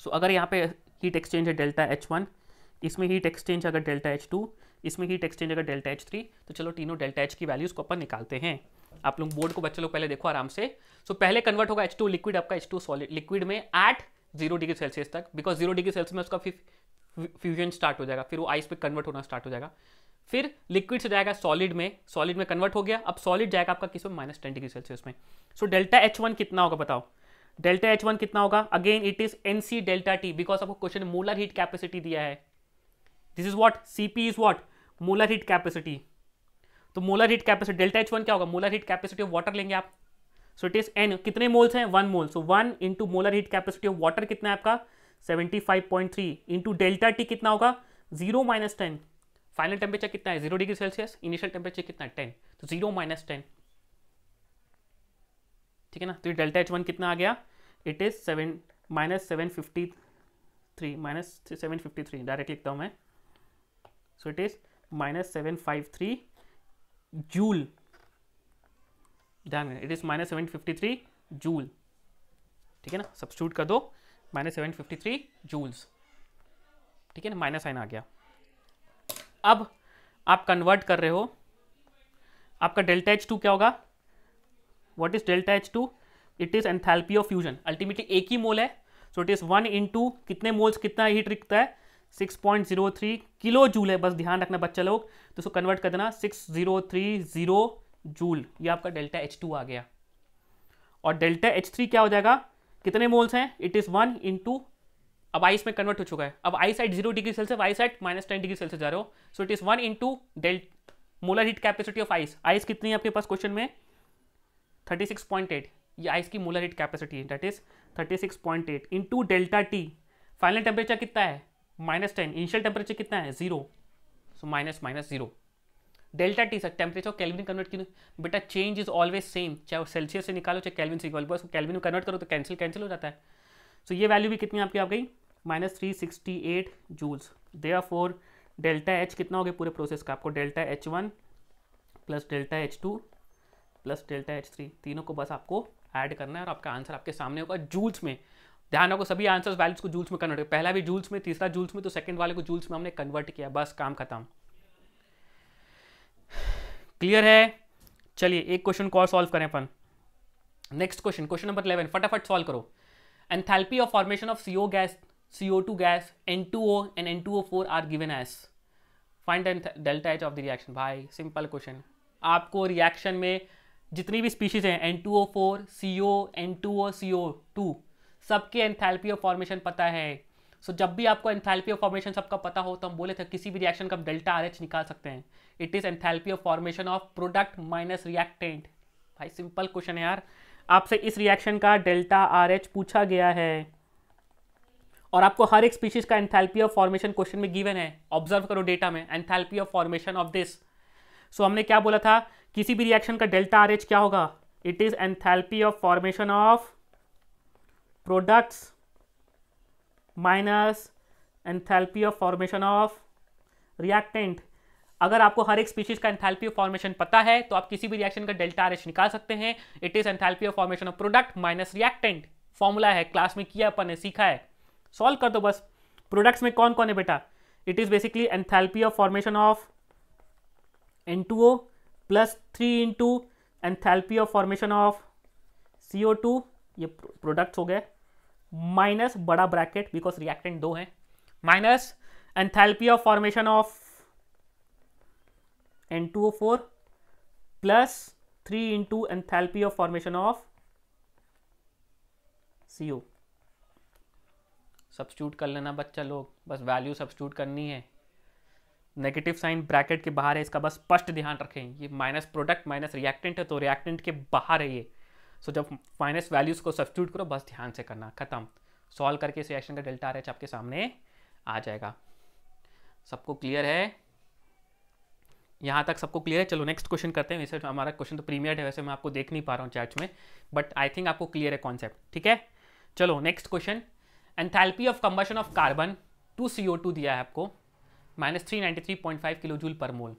सो अगर यहाँ पे हीट एक्सचेंज है डेल्टा एच वन इसमें हीट एक्सचेंज अगर डेल्टा एच टू इसमें हीट एक्सचेंज अगर डेल्टा एच थ्री तो चलो तीनों डेल्टा एच की वैल्यूज को अपन निकालते हैं आप लोग बोर्ड को बच्चे लोग पहले देखो आराम से सो so, पहले कन्वर्ट होगा एच टू लिक्विड आपका एच टू सॉलिड लिक्विड में एट जीरो डिग्री सेल्सियस तक बिकॉज जीरो डिग्री सेल्सियस में उसका फ्यूजन स्टार्ट हो जाएगा फिर वो आइस पे कन्वर्ट होना स्टार्ट हो जाएगा फिर लिक्विड से जाएगा सॉलिड में सॉलिड में कन्वर्ट हो गया अब सॉलिड जाएगा आपका किस में माइनस टेन डिग्री सेल्सियस में सो डेल्टा एच वन कितना होगा बताओ डेल्टा एच वन कितना होगा again it is N C delta T because आपको क्वेश्चन मोलर हीट कैपेसिटी दिया है this is what C P is what molar heat capacity तो molar heat capacity delta H one क्या होगा molar heat capacity of water लेंगे आप so it is N कितने moles हैं one mole so one into molar heat capacity of water कितना है आपका seventy five point three into delta T कितना होगा zero minus ten final temperature कितना है zero degree Celsius initial temperature कितना है टेन तो जीरो माइनस टेन ठीक है ना तो ये डेल्टा एच वन कितना आ गया it is seven minus seven fifty three minus seven fifty three direct लिखता हूँ मैं so it is minus 753 joule ध्यान देना it is minus seven fifty three joule ठीक है ना सब्सिट्यूट कर दो minus seven fifty three joules ठीक है ना माइनस साइन आ गया अब आप कन्वर्ट कर रहे हो आपका डेल्टा एच टू क्या होगा what is delta H two it is enthalpy of fusion ultimately एक ही मोल है so it is one in कितने मोल्स कितना हीट रिकता है 6.03 किलो जूल है बस ध्यान रखना बच्चा लोग तो उसको कन्वर्ट कर देना 6030 जूल ये आपका डेल्टा एच टू आ गया और डेल्टा एच थ्री क्या हो जाएगा कितने मोल्स हैं इट इज़ वन इंटू अब आइस में कन्वर्ट हो चुका है अब ice at zero degree Celsius ice at minus ten degree Celsius जा रहे हो so it is one into delta molar heat capacity of ice ice कितनी है आपके पास क्वेश्चन में 36.8 ये आइस की मोलर हीट कैपेसिटी है that is 36.8 into delta T final temperature कितना है माइनस टेन इनिशियल टेम्परेचर कितना है zero so minus minus zero delta T sir temperature Kelvin convert क्यों बेटा चेंज इज ऑलवेज सेम चाहे वो सेल्सियस से निकालो चाहे कैलविन से निकालो कैलविन में कन्वर्ट करो तो कैंसिल कैंसिल हो जाता है सो so, ये वैल्यू भी कितनी आपकी आ गई minus three sixty eight joules therefore delta H कितना हो गया पूरे प्रोसेस का आपको delta H one plus delta H two plus delta H three तीनों को बस आपको ऐड करना है और आपका आंसर आपके सामने होगा जूल्स में ध्यान रखो सभी आंसर वैल्यूज को जूल्स में कन्वर्ट किया पहला भी जूल्स में तीसरा जूल्स में तो सेकंड वाले को जूल्स में हमने कन्वर्ट किया बस काम खत्म क्लियर है चलिए एक क्वेश्चन को और सॉल्व करें अपन next question question number eleven फटाफट सॉल्व करो enthalpy of formation of CO gas CO two gas N two O and N two O four are given as find delta H of the reaction भाई simple question आपको reaction में जितनी भी species हैं N two O four C O N two O C O two सबके enthalpy of formation पता है सो so, जब भी आपको एंथैल्पी ऑफ फॉर्मेशन सबका पता हो तो हम बोले थे किसी भी रिएक्शन का हम डेल्टा आर एच निकाल सकते हैं it is enthalpy of formation of product minus reactant भाई सिंपल क्वेश्चन है यार आपसे इस रिएक्शन का डेल्टा आर एच पूछा गया है और आपको हर एक स्पीशीज का एंथैल्पी ऑफ फॉर्मेशन क्वेश्चन में गिवन है ऑब्जर्व करो डेटा में enthalpy of formation of this so हमने क्या बोला था किसी भी रिएक्शन का डेल्टा आर एच क्या होगा it is enthalpy of formation of products minus enthalpy of formation of reactant अगर आपको हर एक स्पीशीज का एंथैल्पी ऑफ फॉर्मेशन पता है तो आप किसी भी रिएक्शन का डेल्टा आर निकाल सकते हैं it is enthalpy of formation of product minus reactant formula है क्लास में किया अपन ने सीखा है सॉल्व कर दो बस प्रोडक्ट्स में कौन कौन है बेटा it is basically enthalpy of formation of N two O plus three into enthalpy of formation of C O two ये प्रोडक्ट्स हो गए माइनस बड़ा ब्रैकेट बिकॉज रिएक्टेंट दो है minus enthalpy of formation of N two O four plus three into enthalpy of formation of C O substitute कर लेना बच्चा लोग बस वैल्यू सब्सट्यूट करनी है नेगेटिव साइन ब्रैकेट के बाहर है इसका बस स्पष्ट ध्यान रखें ये माइनस प्रोडक्ट माइनस रिएक्टेंट है तो रिएक्टेंट के बाहर है ये सो जब माइनस वैल्यूज़ को सब्सिट्यूट करो बस ध्यान से करना खत्म सॉल्व करके इस रिएक्शन का डेल्टा आर एच आपके सामने आ जाएगा सबको क्लियर है यहाँ तक सबको क्लियर है चलो नेक्स्ट क्वेश्चन करते हैं वैसे हमारा क्वेश्चन तो प्रीमियर है वैसे मैं आपको देख नहीं पा रहा हूँ चार्ट में बट आई थिंक आपको क्लियर है कॉन्सेप्ट ठीक है चलो next question enthalpy of combustion of carbon to C O two दिया है आपको minus three ninety three point five kilo joule पर मोल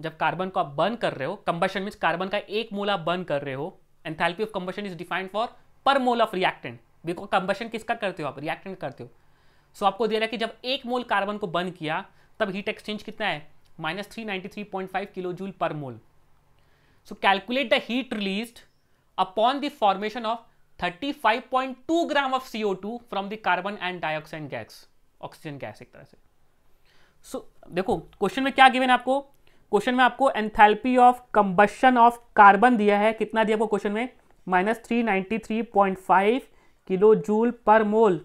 जब कार्बन को आप बर्न कर रहे हो कंबशन मीन्स कार्बन का एक मोल आप बर्न कर रहे हो enthalpy of combustion is defined for per mole of reactant because combustion किसका करते हो आप रिएक्टेंट करते हो सो so, आपको दे रहा है कि जब एक मोल कार्बन को बर्न किया तब हीट एक्सचेंज कितना है minus three ninety three point five kilo joule पर mole so calculate the heat release upon the formation of thirty five point two gram of CO two from the carbon and dioxide gas oxygen gas एक तरह से so so, देखो question में क्या given है आपको question में आपको enthalpy of combustion of carbon दिया है कितना दिया आपको क्वेश्चन में minus three ninety three point five kilo joule पर मोल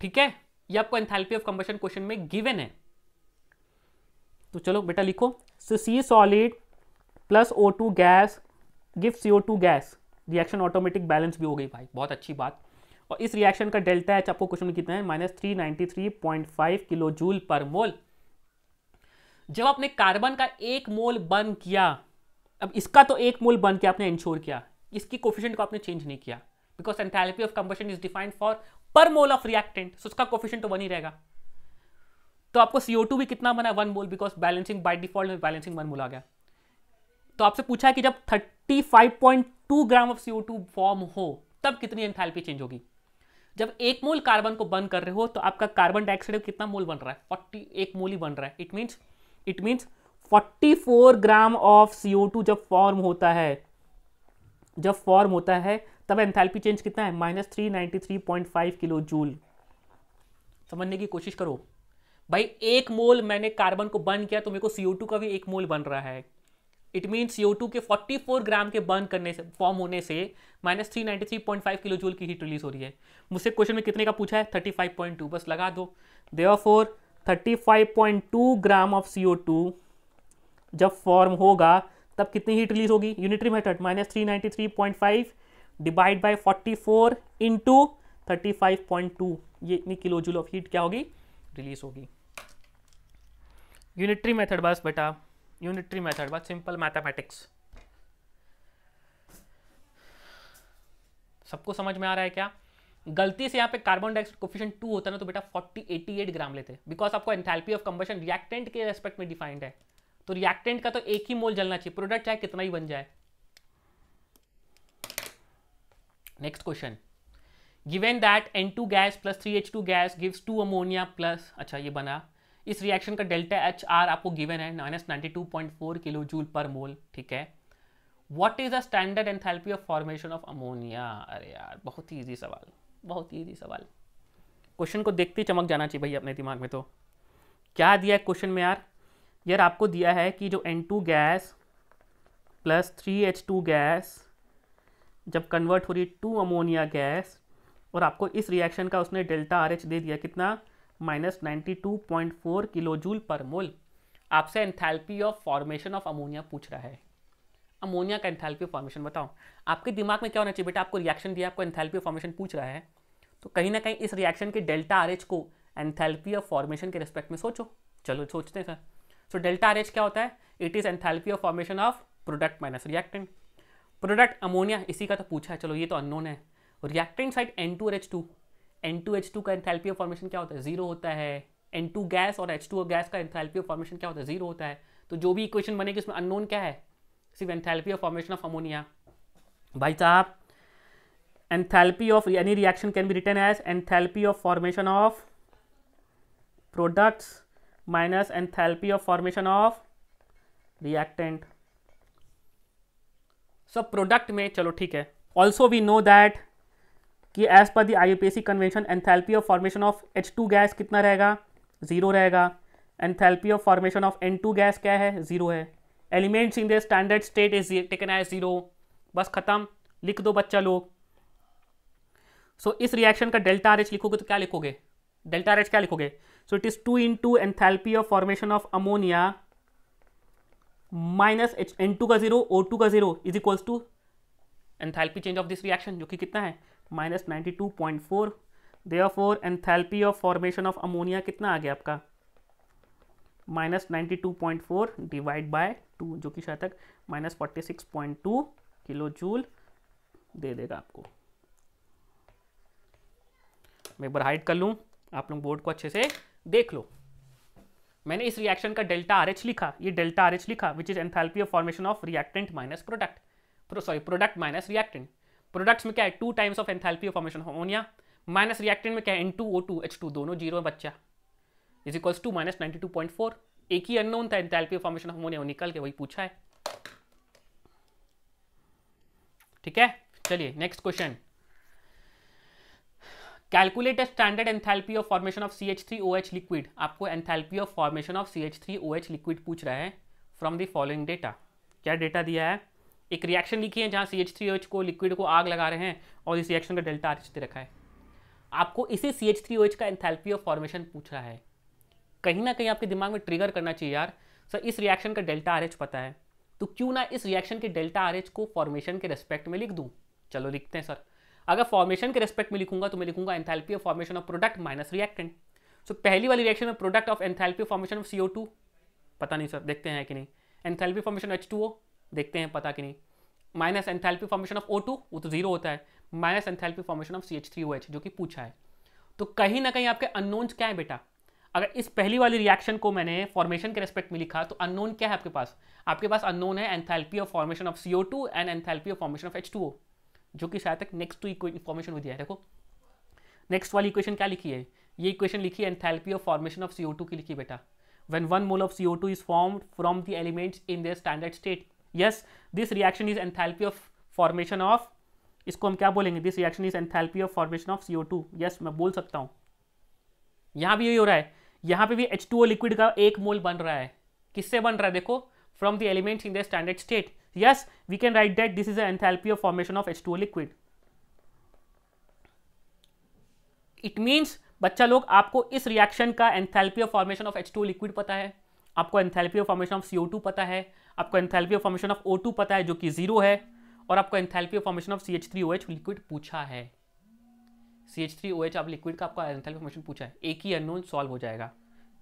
ठीक है ये आपको एंथैल्पी ऑफ कंबशन क्वेश्चन में गिवन है तो चलो बेटा लिखो so C solid plus O two gas give C O two gas reaction automatic balance भी हो गई भाई बहुत अच्छी बात और इस रिएक्शन का डेल्टा एच आपको क्वेश्चन में कितना है minus three ninety three point five kilo joule पर मोल जब आपने कार्बन का एक मोल बर्न किया अब इसका तो एक मोल बर्न किया आपने इंश्योर किया इसकी कोफिशेंट को आपने चेंज नहीं किया because enthalpy of combustion is defined for per mole of reactant सो उसका कोफिशेंट तो बन ही रहेगा तो आपको CO2 भी कितना बना one mole because balancing by default balancing one mole आ गया तो आपसे पूछा है कि जब 35.2 ग्राम ऑफ CO2 फॉर्म हो तब कितनी एंथैल्पी चेंज होगी जब एक मोल कार्बन को बर्न कर रहे हो तो आपका कार्बन डाइऑक्साइड कितना मोल बन रहा है फोर्टी एक मोल ही बन रहा है it means it means four gram of two जब फॉर्म होता है जब फॉर्म होता है तब एंथैल्पी चेंज कितना है minus three ninety three point five kilo joule समझने की कोशिश करो भाई एक मोल मैंने कार्बन को बर्न किया तो मेरे को सीओ टू का भी एक मोल बन रहा है इट मीन सीओ टू के 44 ग्राम के बर्न करने से फॉर्म होने से minus three ninety three point five kilo joule की हीट रिलीज हो रही है मुझसे क्वेश्चन में कितने का पूछा है थर्टी फाइव पॉइंट टू बस लगा दो देवा four thirty five point two gram of CO two जब फॉर्म होगा तब कितनी हीट रिलीज होगी unitary method minus three ninety three point five divide by forty four into thirty five point two ये इतनी किलो जूल ऑफ हीट क्या होगी release होगी यूनिटरी मेथड बस बेटा यूनिटरी मेथड बहुत सिंपल मैथमेटिक्स सबको समझ में आ रहा है क्या गलती से यहाँ पे कार्बन डाइऑक्साइड कोफिशन टू होता ना तो बेटा फोर्टी एटी एट ग्राम लेते बिकॉज आपको एंथैल्पी ऑफ कंबशन रिएक्टेंट के रेस्पेक्ट में डिफाइंड है तो रिएक्टेंट का तो एक ही मोल जलना चाहिए प्रोडक्ट चाहे कितना ही बन जाए next question given that N two gas plus three H two gas gives two ammonia plus अच्छा ये बना इस रिएक्शन का डेल्टा एच आर आपको गिवन है minus ninety two point four kilo joule पर मोल ठीक है what is the standard enthalpy of formation of ammonia अरे यार बहुत ही ईजी सवाल बहुत ही ईजी सवाल क्वेश्चन को देखते ही चमक जाना चाहिए भाई अपने दिमाग में तो क्या दिया है क्वेश्चन में यार यार आपको दिया है कि जो N two gas plus three H two gas जब कन्वर्ट हो रही टू अमोनिया गैस और आपको इस रिएक्शन का उसने डेल्टा आर एच दे दिया कितना minus ninety two point four kilo joule पर मोल आपसे enthalpy of formation of ammonia पूछ रहा है अमोनिया का एंथैल्पी फॉर्मेशन बताओ आपके दिमाग में क्या होना चाहिए बेटा आपको रिएक्शन दिया आपको एंथैल्पी फॉर्मेशन पूछ रहा है तो कहीं ना कहीं इस रिएक्शन के डेल्टा आर को एंथैल्पी ऑफ फॉर्मेशन के रिस्पेक्ट में सोचो चलो सोचते हैं सर सो डेल्टा आर क्या होता है it is enthalpy of formation of product minus reactant product ammonia इसी का तो पूछा है चलो ये तो अननोन है reactant side N two or H two two का एंथैल्पी ऑफ फॉर्मेशन क्या होता है जीरो होता है टू गैस और H2O गैस का एंथैल्पी ऑफ फॉर्मेशन क्या होता है जीरो होता है तो जो भी इक्वेशन बनेगी उसमें अननोन क्या है सिर्फ enthalpy of formation of ammonia भाई साहब enthalpy of any reaction can be written as enthalpy of formation of products minus enthalpy of formation of reactant सब प्रोडक्ट में चलो ठीक है ऑल्सो वी नो दैट कि as per the IUPAC convention enthalpy of formation of H two gas कितना रहेगा zero रहेगा enthalpy of formation of N two gas क्या है जीरो है elements in the standard state is taken as zero बस खत्म लिख दो बच्चा लोग सो so, इस रिएक्शन का डेल्टा आर एच लिखोगे तो क्या लिखोगे डेल्टा आर एच क्या लिखोगे so it is two in to enthalpy of formation of ammonia minus H N two का जीरो ओ टू का zero is equals to enthalpy change of this reaction जो कि कितना है minus ninety two point four of four enthalpy of formation of ammonia कितना आ गया आपका minus ninety two point four divide by two जो कि शायद तक minus forty six point two kilo joule दे देगा आपको मैं एक बार हाइड कर लूँ आप लोग बोर्ड को अच्छे से देख लो मैंने इस रिएक्शन का डेल्टा आर एच लिखा ये डेल्टा आर एच लिखा which is enthalpy of formation of reactant minus product sorry product minus reactant products में क्या है two times of enthalpy of formation ammonia minus reactant में क्या है N two O two H two दोनों zero में बच्चा is equals to minus ninety two point four एक ही अननोन था एंथैल्पी ऑफ फॉर्मेशन अमोनिया निकल के वही पूछा है ठीक है चलिए next question calculate a standard enthalpy of formation of C H three O H liquid आपको enthalpy of formation of C H three O H liquid पूछ रहा है फ्रॉम द फॉलोइंग डेटा क्या डेटा दिया है एक रिएक्शन लिखी है जहाँ सी एच एच थ्री को लिक्विड को आग लगा रहे हैं और इस रिएक्शन का डेल्टा आर एच रखा है आपको इसी C H three O H का एंथैल्पी ऑफ फॉर्मेशन पूछ रहा है कहीं ना कहीं आपके दिमाग में ट्रिगर करना चाहिए यार सर इस रिएक्शन का डेल्टा आर एच पता है तो क्यों ना इस रिएक्शन के डेल्टा आर एच को फॉर्मेशन के रेस्पेक्ट में लिख दूँ चलो लिखते हैं सर अगर फॉर्मेशन के रेस्पेक्ट में लिखूंगा तो मैं लिखूंगा enthalpy of formation of product minus reactant so पहली वाली रिएक्शन में product of enthalpy formation of C पता नहीं सर देखते हैं कि नहीं enthalpy formation H two O देखते हैं पता कि नहीं minus enthalpy formation of O two वो तो जीरो होता है minus enthalpy formation of C H three O H जो कि पूछा है तो कहीं ना कहीं आपके अननोन्स क्या है बेटा अगर इस पहली वाली रिएक्शन को मैंने फॉर्मेशन के रेस्पेक्ट में लिखा तो अननोन क्या है आपके पास आपके पास अननोन है enthalpy of formation of CO two and enthalpy of formation of H two O जो कि शायद तक नेक्स्ट टू इन्फॉर्मेशन हो दिया है देखो नेक्स्ट वाली इक्वेशन क्या लिखी है ये इक्वेशन लिखी है enthalpy of formation of CO two की लिखी बेटा one mole of C O two is form from the elements in their standard state yes this reaction is enthalpy of formation of इसको हम क्या बोलेंगे this reaction is enthalpy of formation of CO two yes मैं बोल सकता हूँ यहाँ भी यही हो रहा है यहाँ पे भी एच टू ओ लिक्विड का एक मोल बन रहा है किससे बन रहा है देखो from the elements in the standard state yes we can write that this is enthalpy of formation of H two O liquid it means बच्चा लोग आपको इस रिएक्शन का enthalpy of formation of H two liquid पता है आपको enthalpy of formation of CO two पता है आपको enthalpy of formation of O2 पता है जो कि जीरो है और आपको enthalpy of formation of C H three O H liquid पूछा है C H three O H आप लिक्विड का आपका एंथैल्पी फॉर्मेशन पूछा है एक ही अननोन सॉल्व हो जाएगा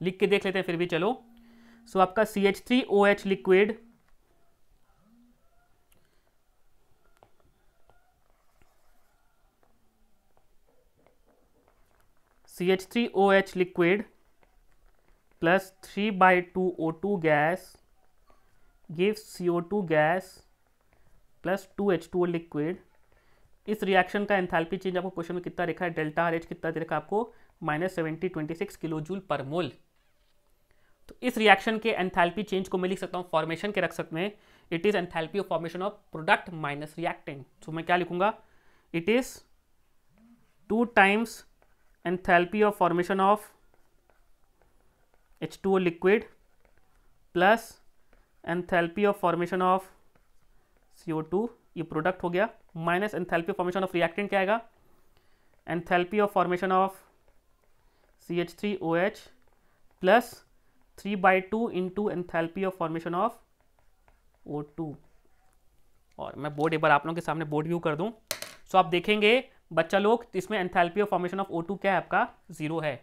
लिख के देख लेते हैं फिर भी चलो सो so, आपका C H three O H liquid C H three O H liquid plus three by two O two gas gives CO2 gas plus 2H2O liquid इस रिएक्शन का एंथैल्पी चेंज आपको क्वेश्चन में कितना देखा है delta R H कितना देखा आपको minus seventy twenty six kilo joule पर मोल तो इस रिएक्शन के एंथैल्पी चेंज को मैं लिख सकता हूँ फॉर्मेशन के रख सकते हैं it is enthalpy of formation of product minus reactant so मैं क्या लिखूंगा it is two times enthalpy of formation of H two O liquid plus enthalpy of formation of C two ये प्रोडक्ट हो गया minus enthalpy formation of reactant क्या आएगा enthalpy of formation of C H three O H plus three by two into enthalpy of formation of O two और मैं board एक बार आप लोगों के सामने बोर्ड व्यू कर दूं सो आप देखेंगे बच्चा लोग इसमें enthalpy of formation of O two क्या है आपका ज़ीरो है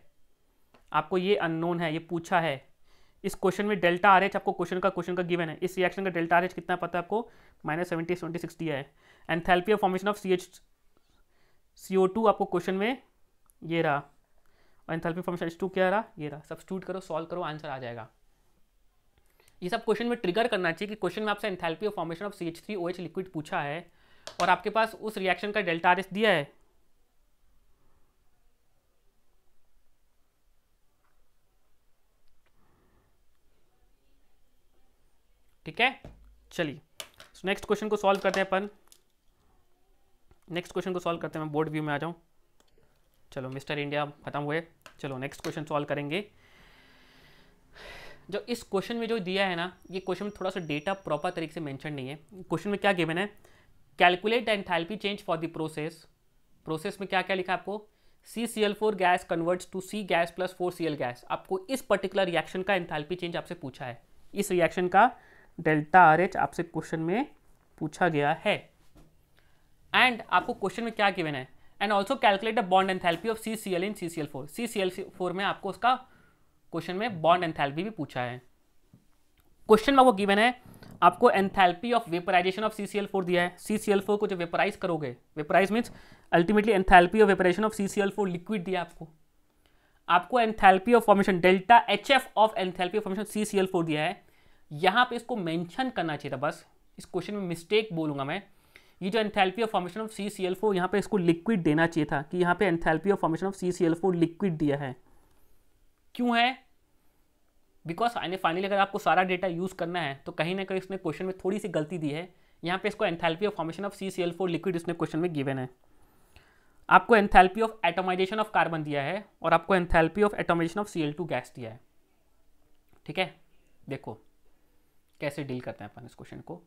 आपको ये अननोन है ये पूछा है इस क्वेश्चन में डेल्टा आर एच आपको क्वेश्चन का क्वेश्चन का गिवन है इस रिएक्शन का डेल्टा आर एच कितना पता है आपको माइनस सेवेंटी सेवेंटी सिक्सटी है and of formation of C H C O two आपको क्वेश्चन में ये रहा और एंथैल्पी फॉर्मेशन एच टू क्या रहा ये रहा स्टूट करो सॉल्व करो आंसर आ जाएगा ये सब क्वेश्चन में ट्रिगर करना चाहिए कि क्वेश्चन में आपसे एंथैल्पी और formation of C H three O H liquid पूछा है और आपके पास उस रिएक्शन का डेल्टा आर एच दिया है ठीक है चलिए नेक्स्ट क्वेश्चन को सॉल्व करते हैं अपन नेक्स्ट क्वेश्चन को सॉल्व करते हैं मैं बोर्ड व्यू में आ जाऊं चलो मिस्टर इंडिया खत्म हुए चलो नेक्स्ट क्वेश्चन सॉल्व करेंगे जो इस क्वेश्चन में जो दिया है ना ये क्वेश्चन थोड़ा सा डेटा प्रॉपर तरीके से मेंशन नहीं है क्वेश्चन में क्या गिवन है calculate the enthalpy change for the process process में क्या क्या लिखा आपको C C L four gas converts to C gas plus four C L gas आपको इस पर्टिकुलर रिएक्शन का एंथैल्पी चेंज आपसे पूछा है इस रिएक्शन का डेल्टा आर एच आपसे क्वेश्चन में पूछा गया है एंड आपको क्वेश्चन में क्या गिवन है and also calculate the bond enthalpy of C C L in C C L four C C L four में आपको उसका क्वेश्चन में बॉन्ड एंथैल्पी भी पूछा है क्वेश्चन में वो गिवन है आपको enthalpy of vaporization of C C L four दिया है सी सी एल फोर को जब वेपराइज करोगे vaporize means ultimately enthalpy of vaporization of C C L four liquid दिया आपको आपको enthalpy of formation delta H F of enthalpy of formation C C L four दिया है यहाँ पे इसको मेंशन करना चाहिए था बस इस क्वेश्चन में मिस्टेक बोलूंगा मैं ये जो enthalpy of formation of C C L four यहाँ पर इसको लिक्विड देना चाहिए था कि यहाँ पे enthalpy of formation of C C L four liquid दिया है क्यों है बिकॉज आने फाइनली अगर आपको सारा डेटा यूज़ करना है तो कहीं ना कहीं इसने क्वेश्चन में थोड़ी सी गलती दी है यहाँ पे इसको enthalpy of formation of C C L four liquid इसने क्वेश्चन में गिवन है आपको enthalpy of atomization of carbon दिया है और आपको enthalpy of atomization of C L two gas दिया है ठीक है देखो कैसे डील करते हैं अपन इस क्वेश्चन को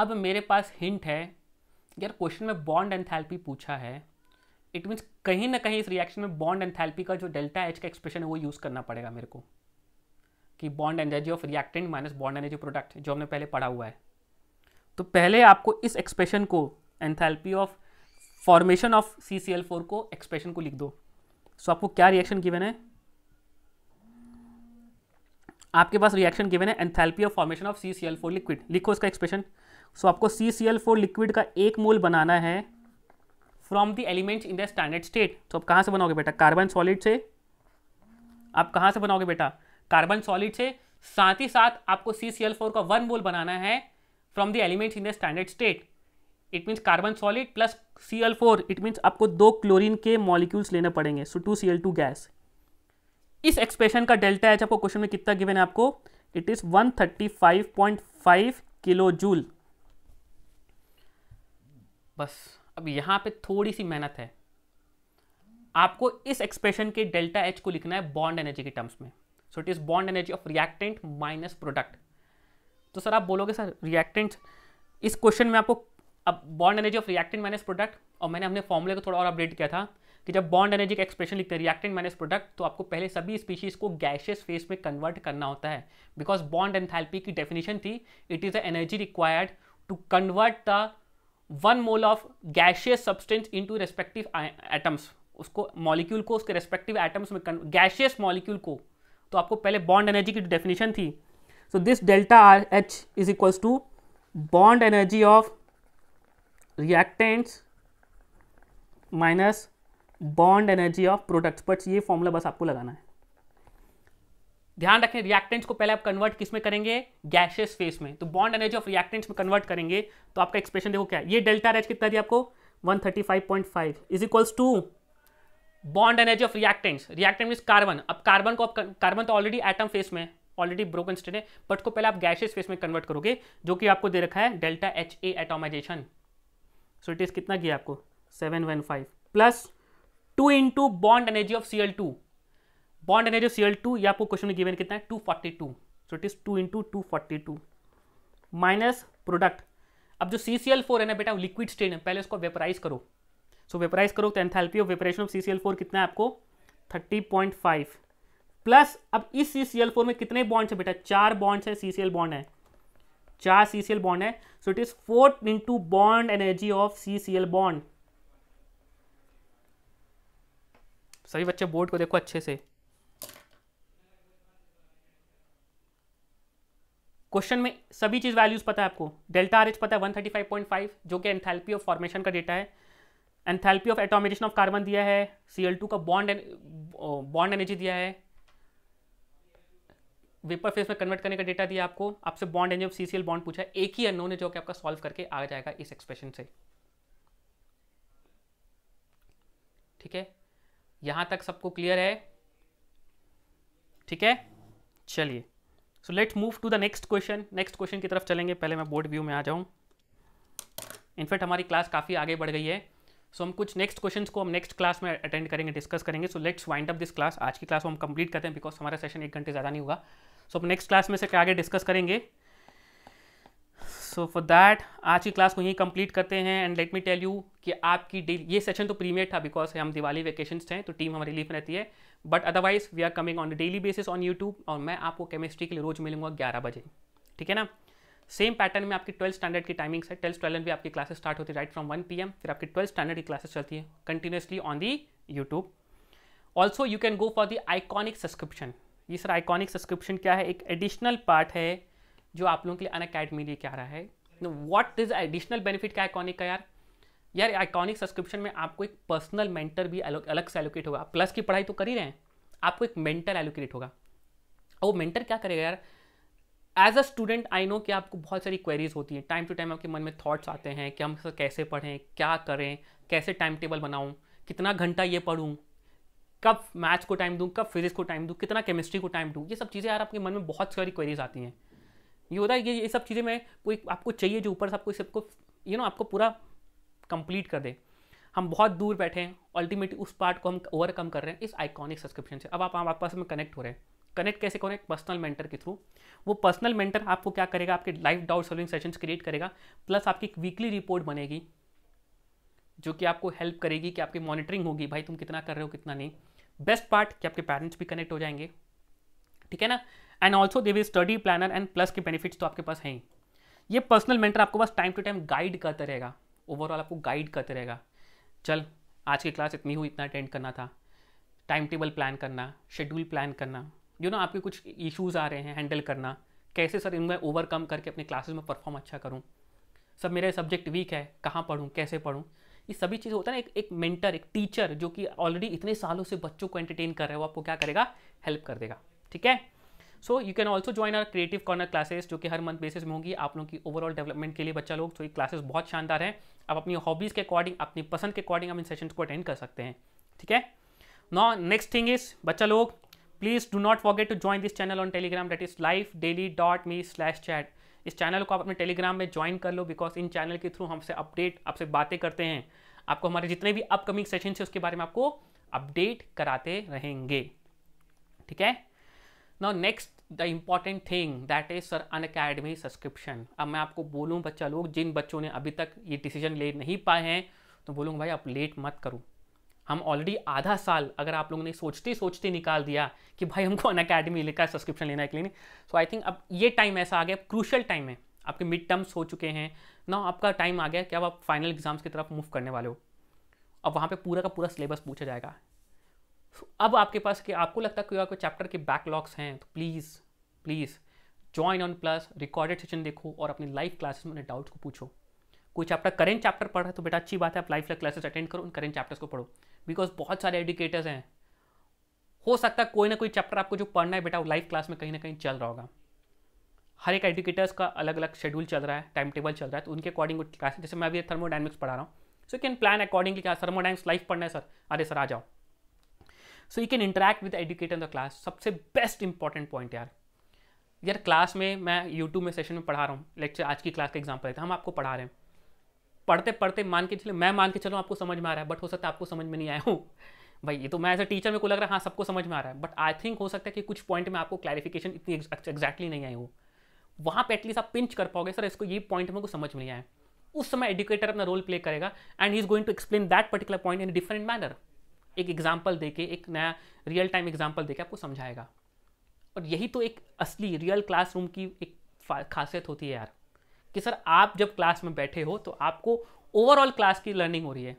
अब मेरे पास हिंट है यार क्वेश्चन में बॉन्ड एंथैल्पी पूछा है इट मीन्स कहीं ना कहीं इस रिएक्शन में बॉन्ड एंथैल्पी का जो डेल्टा एच का एक्सप्रेशन है वो यूज़ करना पड़ेगा मेरे को कि bond energy of reactant minus bond energy product जो हमने पहले पढ़ा हुआ है तो पहले आपको इस एक्सप्रेशन को enthalpy of formation of C C L four को एक्सप्रेशन को लिख दो सो so आपको क्या रिएक्शन की है आपके पास रिएक्शन गिवन है enthalpy of formation of C C L four liquid लिखो इसका एक्सप्रेशन सो so, आपको C C L four liquid का एक मोल बनाना है from the elements in the standard state तो आप कहाँ से बनाओगे बेटा कार्बन सॉलिड से आप कहाँ से बनाओगे बेटा कार्बन सॉलिड से साथ ही साथ आपको सी सी एल फोर का वन मोल बनाना है from the elements in the standard state it means carbon solid plus C L four it means आपको दो क्लोरीन के मॉलिक्यूल्स लेने पड़ेंगे so two C L two gas इस expression का डेल्टा एच आपको क्वेश्चन में कितना गिवन है आपको इट इज 135.5 किलो जूल बस अब यहां पे थोड़ी सी मेहनत है आपको इस एक्सप्रेशन के डेल्टा एच को लिखना है बॉन्ड एनर्जी के टर्म्स में so it is bond energy of reactant minus product तो सर आप बोलोगे सर रिएक्टेंट इस क्वेश्चन में आपको अब bond energy of reactant minus product और मैंने अपने फॉर्मूले को थोड़ा और अपडेट किया था कि जब बॉन्ड एनर्जी का एक्सप्रेशन लिखते हैं रिएक्टेंट माइनस प्रोडक्ट तो आपको पहले सभी स्पीशीज को गैशियस फेस में कन्वर्ट करना होता है बिकॉज बॉन्ड एंथैल्पी की डेफिनेशन थी it is the energy required to convert the one mole of gaseous substance into respective atoms उसको मॉलिक्यूल को उसके रेस्पेक्टिव एटम्स में गैशियस मॉलिक्यूल को तो आपको पहले बॉन्ड एनर्जी की डेफिनेशन थी so this delta R H is equals to bond energy of reactants minus bond energy of products but ये फॉर्मूला बस आपको लगाना है ध्यान रखें रिएक्टेंट्स को पहले आप कन्वर्ट किस में करेंगे गैशियस फेस में तो बॉन्ड एनर्जी ऑफ रिएक्टेंट्स में कन्वर्ट करेंगे तो आपका एक्सप्रेशन देखो क्या है ये डेल्टा रेच कितना दिया आपको 135.5 is equals to bond energy of reactants reactant mean carbon अब कार्बन को आप कार्बन तो ऑलरेडी एटम फेस में ऑलरेडी ब्रोकन स्टेट है बट को पहले आप गैशियस फेस में कन्वर्ट करोगे जो कि आपको दे रखा है delta H A atomization so it is कितना किया आपको seven five plus two into bond energy of C L two bond energy of C L two यह आपको क्वेश्चन में गिवन कितना है two forty two so it is two into two forty two minus product अब जो सी C L four है ना बेटा लिक्विड स्टेन है पहले उसको वेपराइज करो सो वेपराइज करो तो enthalpy of vaporization of C C L four कितना है आपको थर्टी पॉइंट फाइव प्लस अब इस सी सी एल फोर में कितने बॉन्ड्स हैं बेटा चार बॉन्ड्स हैं सी सी एल बॉन्ड है चार सी सी एल बॉन्ड है so it is four into bond energy of C C L bond सभी बच्चे बोर्ड को देखो अच्छे से क्वेश्चन में सभी चीज़ वैल्यूज़ पता है आपको डेल्टा आर एच पता है 135.5 जो कि एंथैल्पी ऑफ फॉर्मेशन का डेटा है enthalpy of atomization of carbon दिया है सी का बॉन्ड बॉन्ड एनर्जी दिया है वेपर फेस में कन्वर्ट करने का डेटा दिया आपको आपसे bond energy of CCL bond पूछा एक ही अनोन है जो कि आपका सॉल्व करके आ जाएगा इस एक्सप्रेशन से ठीक है यहां तक सबको क्लियर है ठीक है चलिए so let move to the next question next question की तरफ चलेंगे पहले मैं बोर्ड व्यू में आ जाऊँ इनफैक्ट हमारी क्लास काफ़ी आगे बढ़ गई है सो so, हम कुछ नेक्स्ट क्वेश्चन को हम नेक्स्ट क्लास में अटेंड करेंगे डिस्कस करेंगे so let's wind up this class आज की क्लास को हम कंप्लीट करते हैं बिकॉज हमारा सेशन एक घंटे ज़्यादा नहीं होगा सो so, हम नेक्स्ट क्लास में से आगे डिस्कस करेंगे सो फॉर दैट आज की क्लास को यहीं कंप्लीट करते हैं and let me tell you कि आपकी ये सेशन तो प्रीमियर था बिकॉज हम दिवाली वेकेशन थे तो टीम हमारी लीफ रहती है but otherwise we are coming on daily basis on YouTube और मैं आपको केमिस्ट्री के लिए रोज मिलूंगा ग्यारह बजे ठीक है ना सेम पैटर्न में आपकी ट्वेल्थ स्टैंडर्ड की टाइमिंग्स है ट्वेल्थ ट्वेल्थ भी आपकी क्लासेस स्टार्ट होती है right from one P M फिर आपकी ट्वेल्थ स्टैंडर्ड की क्लासेस चलती है continuously on the YouTube also you can go for the iconic subscription ये सर आइकॉनिक सब्सक्रिप्शन क्या है एक एडिशनल पार्ट है जो आप लोगों के लिए अन अकेडमी लेके आ रहा है वॉट इज एडिशनल बेनिफिट का आइकॉनिक का यार यार आइकॉनिक सब्सक्रिप्शन में आपको एक पर्सनल मेंटर भी अलग से एलोकेट होगा प्लस की पढ़ाई तो कर ही रहे हैं आपको एक मेंटर एलोकेट होगा और वो मेंटर क्या करेगा यार as a student I know कि आपको बहुत सारी क्वेरीज होती हैं टाइम टू टाइम आपके मन में थॉट्स आते हैं कि हम कैसे पढ़ें क्या करें कैसे टाइम टेबल बनाऊँ कितना घंटा ये पढ़ूँ कब मैथ्स को टाइम दूँ कब फिजिक्स को टाइम दूँ कितना केमिस्ट्री को टाइम दूँ ये सब चीज़ें यार आपके मन में बहुत सारी क्वेरीज आती हैं ये होता है कि ये सब चीज़ें में कोई आपको चाहिए जो ऊपर से आपको सबको यू नो आपको पूरा कंप्लीट कर दे हम बहुत दूर बैठे हैं अल्टीमेटली उस पार्ट को हम ओवरकम कर रहे हैं इस आइकॉनिक सब्सक्रिप्शन से अब आप आपस आप में कनेक्ट हो रहे हैं कनेक्ट कैसे करें पर्सनल मेंटर के थ्रू वो पर्सनल मेंटर आपको क्या करेगा आपके live doubt solving sessions create करेगा प्लस आपकी एक वीकली रिपोर्ट बनेगी जो कि आपको हेल्प करेगी कि आपकी मॉनिटरिंग होगी भाई तुम कितना कर रहे हो कितना नहीं बेस्ट पार्ट कि आपके पेरेंट्स भी कनेक्ट हो जाएंगे ठीक है ना and also they will study planner and plus के बेनिफिट्स तो आपके पास हैं ये पर्सनल मेंटर आपको पास टाइम टू टाइम गाइड करते रहेगा ओवरऑल आपको गाइड करते रहेगा चल आज की क्लास इतनी हुई इतना अटेंड करना था टाइम टेबल प्लान करना शेड्यूल प्लान करना यू नो आपके कुछ इश्यूज़ आ रहे हैं हैंडल करना कैसे सर इनमें ओवरकम करके अपने क्लासेस में परफॉर्म अच्छा करूँ सर मेरे सब्जेक्ट वीक है कहाँ पढ़ूँ कैसे पढ़ूँ ये सभी चीज़ होता है ना एक एक मेंटर एक टीचर जो कि ऑलरेडी इतने सालों से बच्चों को एंटरटेन कर रहा है वो आपको क्या करेगा हेल्प कर देगा ठीक है so you can also join our creative corner classes जो कि हर मंथ बेसिस में होंगी आप लोगों की ओवरऑल डेवलपमेंट के लिए बच्चा लोग तो ये क्लासेस बहुत शानदार हैं आप अपनी हॉबीज़ के अकॉर्डिंग अपनी पसंद के अकॉर्डिंग आप इन सेशन को अटेंड कर सकते हैं ठीक है नॉ नेक्स्ट थिंग इज बच्चा लोग please do not forget to join this channel on Telegram that is live daily dot me slash chat इस चैनल को आप अपने टेलीग्राम में ज्वाइन कर लो बिकॉज इन चैनल के थ्रू हमसे अपडेट आपसे बातें करते हैं आपको हमारे जितने भी अपकमिंग सेशन है उसके बारे में आपको अपडेट कराते रहेंगे ठीक है ना next the important thing that is sir Unacademy subscription अब मैं आपको बोलूँ बच्चा लोग जिन बच्चों ने अभी तक ये डिसीजन ले नहीं पाए हैं तो बोलूँगा भाई आप लेट मत करो हम ऑलरेडी आधा साल अगर आप लोगों ने सोचते सोचते निकाल दिया कि भाई हमको अन अकेडमी का सब्सक्रिप्शन लेना है क्लिनिक सो आई थिंक अब ये टाइम ऐसा आ गया क्रूशल टाइम है आपके मिड टर्म्स हो चुके हैं ना आपका टाइम आ गया कि अब आप फाइनल एग्जाम्स की तरफ मूव करने वाले हो अब वहाँ पे पूरा का पूरा सिलेबस पूछा जाएगा अब आपके पास कि आपको लगता है कोई चैप्टर के बैकलॉग्स हैं तो please please join on plus recorded session देखो और अपनी लाइव क्लासेस में अपने डाउट्स को पूछो कोई चैप्टर करेंट चैप्टर पढ़ रहा है तो बेटा अच्छी बात है आप लाइव क्लासेस अटेंड करो उन करेंट चैप्टर्स को पढ़ो बिकॉज बहुत सारे एडुकेटर्स हैं हो सकता है कोई ना कोई चैप्टर आपको जो पढ़ना है बेटा वो लाइव क्लास में कहीं ना कहीं चल रहा होगा हर एक एडुकेटर्स का अलग अलग शेड्यूल चल रहा है टाइम टेबल चल रहा है तो उनके अकॉर्डिंग क्लास जैसे मैं अभी थर्मोडाइनमिक्स पढ़ा रहा हूँ सो कैन प्लान अकॉर्डिंगली क्या थर्मोडाइनमिक्स लाइव पढ़ना है सर अरे सर आ जाओ so you can interact with educator in the class सबसे बेस्ट इंपॉर्टेंट पॉइंट यार यार क्लास में मैं यूट्यूब में सेशन में पढ़ा रहा हूँ लेक्चर आज की क्लास का एग्जाम्पल है हैं हम आपको पढ़ा रहे हैं पढ़ते पढ़ते मान के चलो मैं मान के चलो आपको समझ में आ रहा है बट हो सकता है आपको समझ में नहीं आया हूँ भाई ये तो मैं एज अ टीचर में को लग रहा है हाँ सबको समझ में आ रहा है बट आई थिंक हो सकता है कि कुछ पॉइंट में आपको क्लैरिफिकेशन इतनी एग्जैक्टली नहीं आई हो वहाँ पे एटलीस्ट आप पिंच कर पाओगे सर इसको ये पॉइंट मेरे को समझ में नहीं आया उस समय एडुकेटर अपना रोल प्ले करेगा and he is going to explain that particular point in different manner एक एग्जाम्पल देके एक नया रियल टाइम एग्जाम्पल देके आपको समझाएगा और यही तो एक असली रियल क्लासरूम की एक खासियत होती है यार कि सर आप जब क्लास में बैठे हो तो आपको ओवरऑल क्लास की लर्निंग हो रही है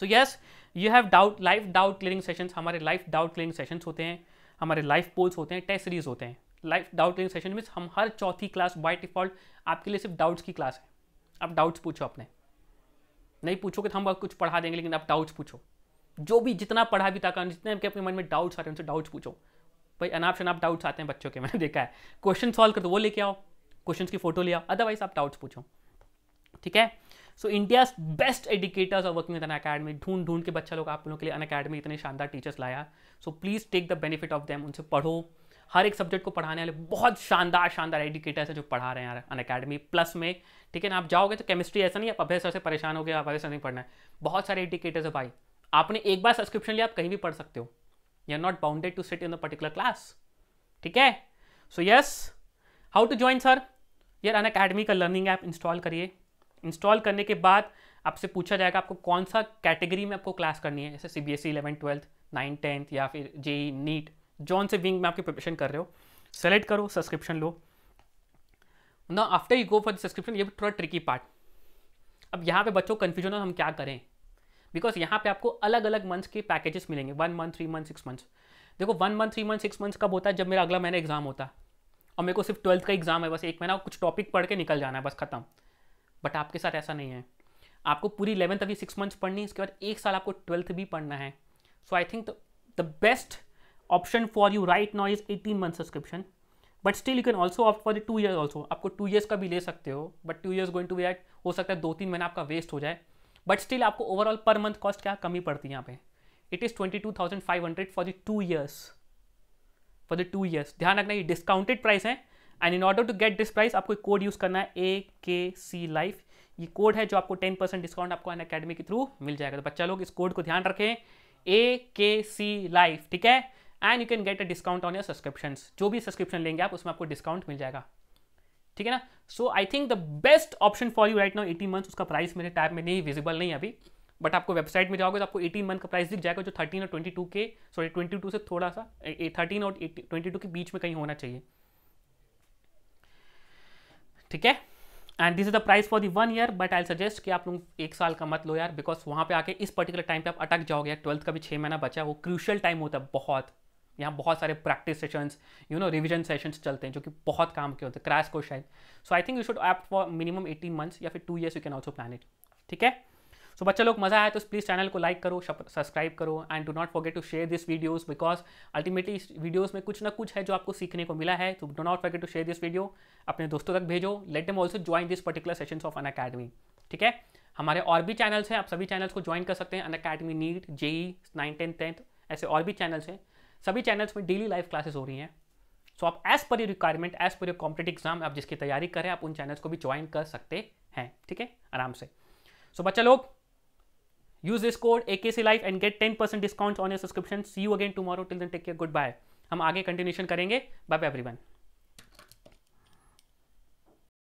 so yes you have doubt live doubt clearing sessions हमारे लाइफ डाउट क्लियरिंग सेशंस होते हैं हमारे लाइफ पोल्स होते हैं टेस्ट सीरीज होते हैं live doubt clearing session means हम हर चौथी क्लास बाई डिफॉल्ट आपके लिए सिर्फ डाउट्स की क्लास है आप डाउट्स पूछो अपने नहीं पूछो कि तो हम कुछ पढ़ा देंगे लेकिन आप डाउट्स पूछो जो भी जितना पढ़ा भी था जितने भी अपने मन में डाउट्स आ रहे हैं उनसे डाउट्स पूछो भाई अनाप शनाप डाउट्स आते हैं बच्चों के मैंने देखा है क्वेश्चन सॉल्व कर दो तो वो लेके आओ क्वेश्चन की फोटो ले आओ अदरवाइज आप डाउट्स पूछो ठीक है सो इंडिया बेस्ट एडुकेटर्स और वर्किंग विद अन अकेडमी ढूंढ ढूंढ के बच्चा लोग आप लोगों के लिए अन अकेडमी इतने शानदार टीचर्स लाया so please take the benefit of them उनसे पढ़ो हर एक सब्जेक्ट को पढ़ाने वाले बहुत शानदार शानदार एडुकेटर्स हैं जो पढ़ा रहे हैं अन अकेडमी प्लस में ठीक है ना आप जाओगे तो केमिस्ट्री ऐसा नहीं आप अभ्य सर से परेशान हो गए आप अभ्य सर नहीं पढ़ना है बहुत सारे एडुकेटर्स है भाई आपने एक बार सब्सक्रिप्शन लिया आप कहीं भी पढ़ सकते हो you are not bounded to sit in the particular class ठीक है so yes how to join sir यार अन अकेडमी का लर्निंग ऐप इंस्टॉल करिए इंस्टॉल करने के बाद आपसे पूछा जाएगा आपको कौन सा कैटेगरी में आपको क्लास करनी है जैसे C B S E eleven twelfth nine tenth या फिर जे नीट जॉन से विंग में आपकी प्रिपरेशन कर रहे हो सेलेक्ट करो सब्सक्रिप्शन लो ना after you go for the subscription ये भी थोड़ा ट्रिकी पार्ट अब यहाँ पे बच्चों कन्फ्यूजन हो हम क्या करें बिकॉज यहाँ पे आपको अलग अलग मंथ्स के पैकेजेस मिलेंगे one month three month six months देखो one month three month six months कब होता है जब मेरा अगला महीना एग्जाम होता है और मेरे को सिर्फ ट्वेल्थ का एग्जाम है बस एक महीना कुछ टॉपिक पढ़ के निकल जाना है बस खत्म बट आपके साथ ऐसा नहीं है आपको पूरी इलेवंथ अभी सिक्स मंथ्स पढ़नी है इसके बाद एक साल आपको ट्वेल्थ भी पढ़ना है so I think the best option for you right now is eighteen month subscription but still you can also off for two year also आपको टू ईयर्स का भी ले सकते हो but two years going to be at हो सकता है दो तीन महीना आपका वेस्ट हो जाए बट स्टिल आपको ओवरऑल पर मंथ कॉस्ट क्या कमी पड़ती है यहाँ पे it is twenty two thousand five hundred for the two years for the two years ध्यान रखना ये डिस्काउंटेड प्राइस है and in order to get this price आपको कोड यूज़ करना है ए के सी लाइफ ये कोड है जो आपको टेन परसेंट डिस्काउंट आपको अन अकेडमी के थ्रू मिल जाएगा तो बच्चा लोग इस कोड को ध्यान रखें ए के सी लाइफ ठीक है and you can get a discount on your subscription जो भी सब्सक्रिप्शन लेंगे आप उसमें आपको डिस्काउंट मिल जाएगा ठीक है ना so I think the best option for you right now eighteen month उसका प्राइस मेरे टैब में नहीं विजिबल नहीं अभी बट आपको वेबसाइट में जाओगे तो आपको 18 मंथ का प्राइस दिख जाएगा जो 13 और 22 के सॉरी 22 से थोड़ा सा 13 और 22 के बीच में कहीं होना चाहिए ठीक है and this is the price for the one year but I suggest कि आप लोग एक साल का मत लो यार बिकॉज वहां पे आके इस पर्टिकुलर टाइम पे आप अटक जाओगे ट्वेल्थ का भी छह महीना बचा वो क्रूशल टाइम होता है बहुत यहाँ बहुत सारे practice sessions you know revision sessions चलते हैं जो कि बहुत काम के होते हैं क्रैश को शायद so I think you should opt for minimum eighteen months या फिर two years you can also plan it ठीक है सो बच्चा लोग मजा आया तो प्लीज़ चैनल को लाइक करो सब्सक्राइब करो and do not forget to share this videos because ultimately इस वीडियोज़ में कुछ ना कुछ है जो आपको सीखने को मिला है तो do not forget to share this video अपने दोस्तों तक भेजो let them also join this particular sessions of Unacademy ठीक है हमारे और भी चैनल्स हैं आप सभी चैनल्स को ज्वाइन कर सकते हैं Unacademy NEET JEE nine tenth tenth ऐसे और भी चैनल्स हैं सभी चैनल्स में डेली लाइव क्लासेस हो रही हैं सो आप as per your requirement as per your competitive exam आप जिसकी तैयारी करें आप उन चैनल्स को भी ज्वाइन कर सकते हैं ठीक है आराम से सो so, बच्चा लोग use this code A K C life and get ten percent discount on your subscription see you again tomorrow till then take care goodbye हम आगे कंटिन्यूशन करेंगे बाय बाय एवरीवन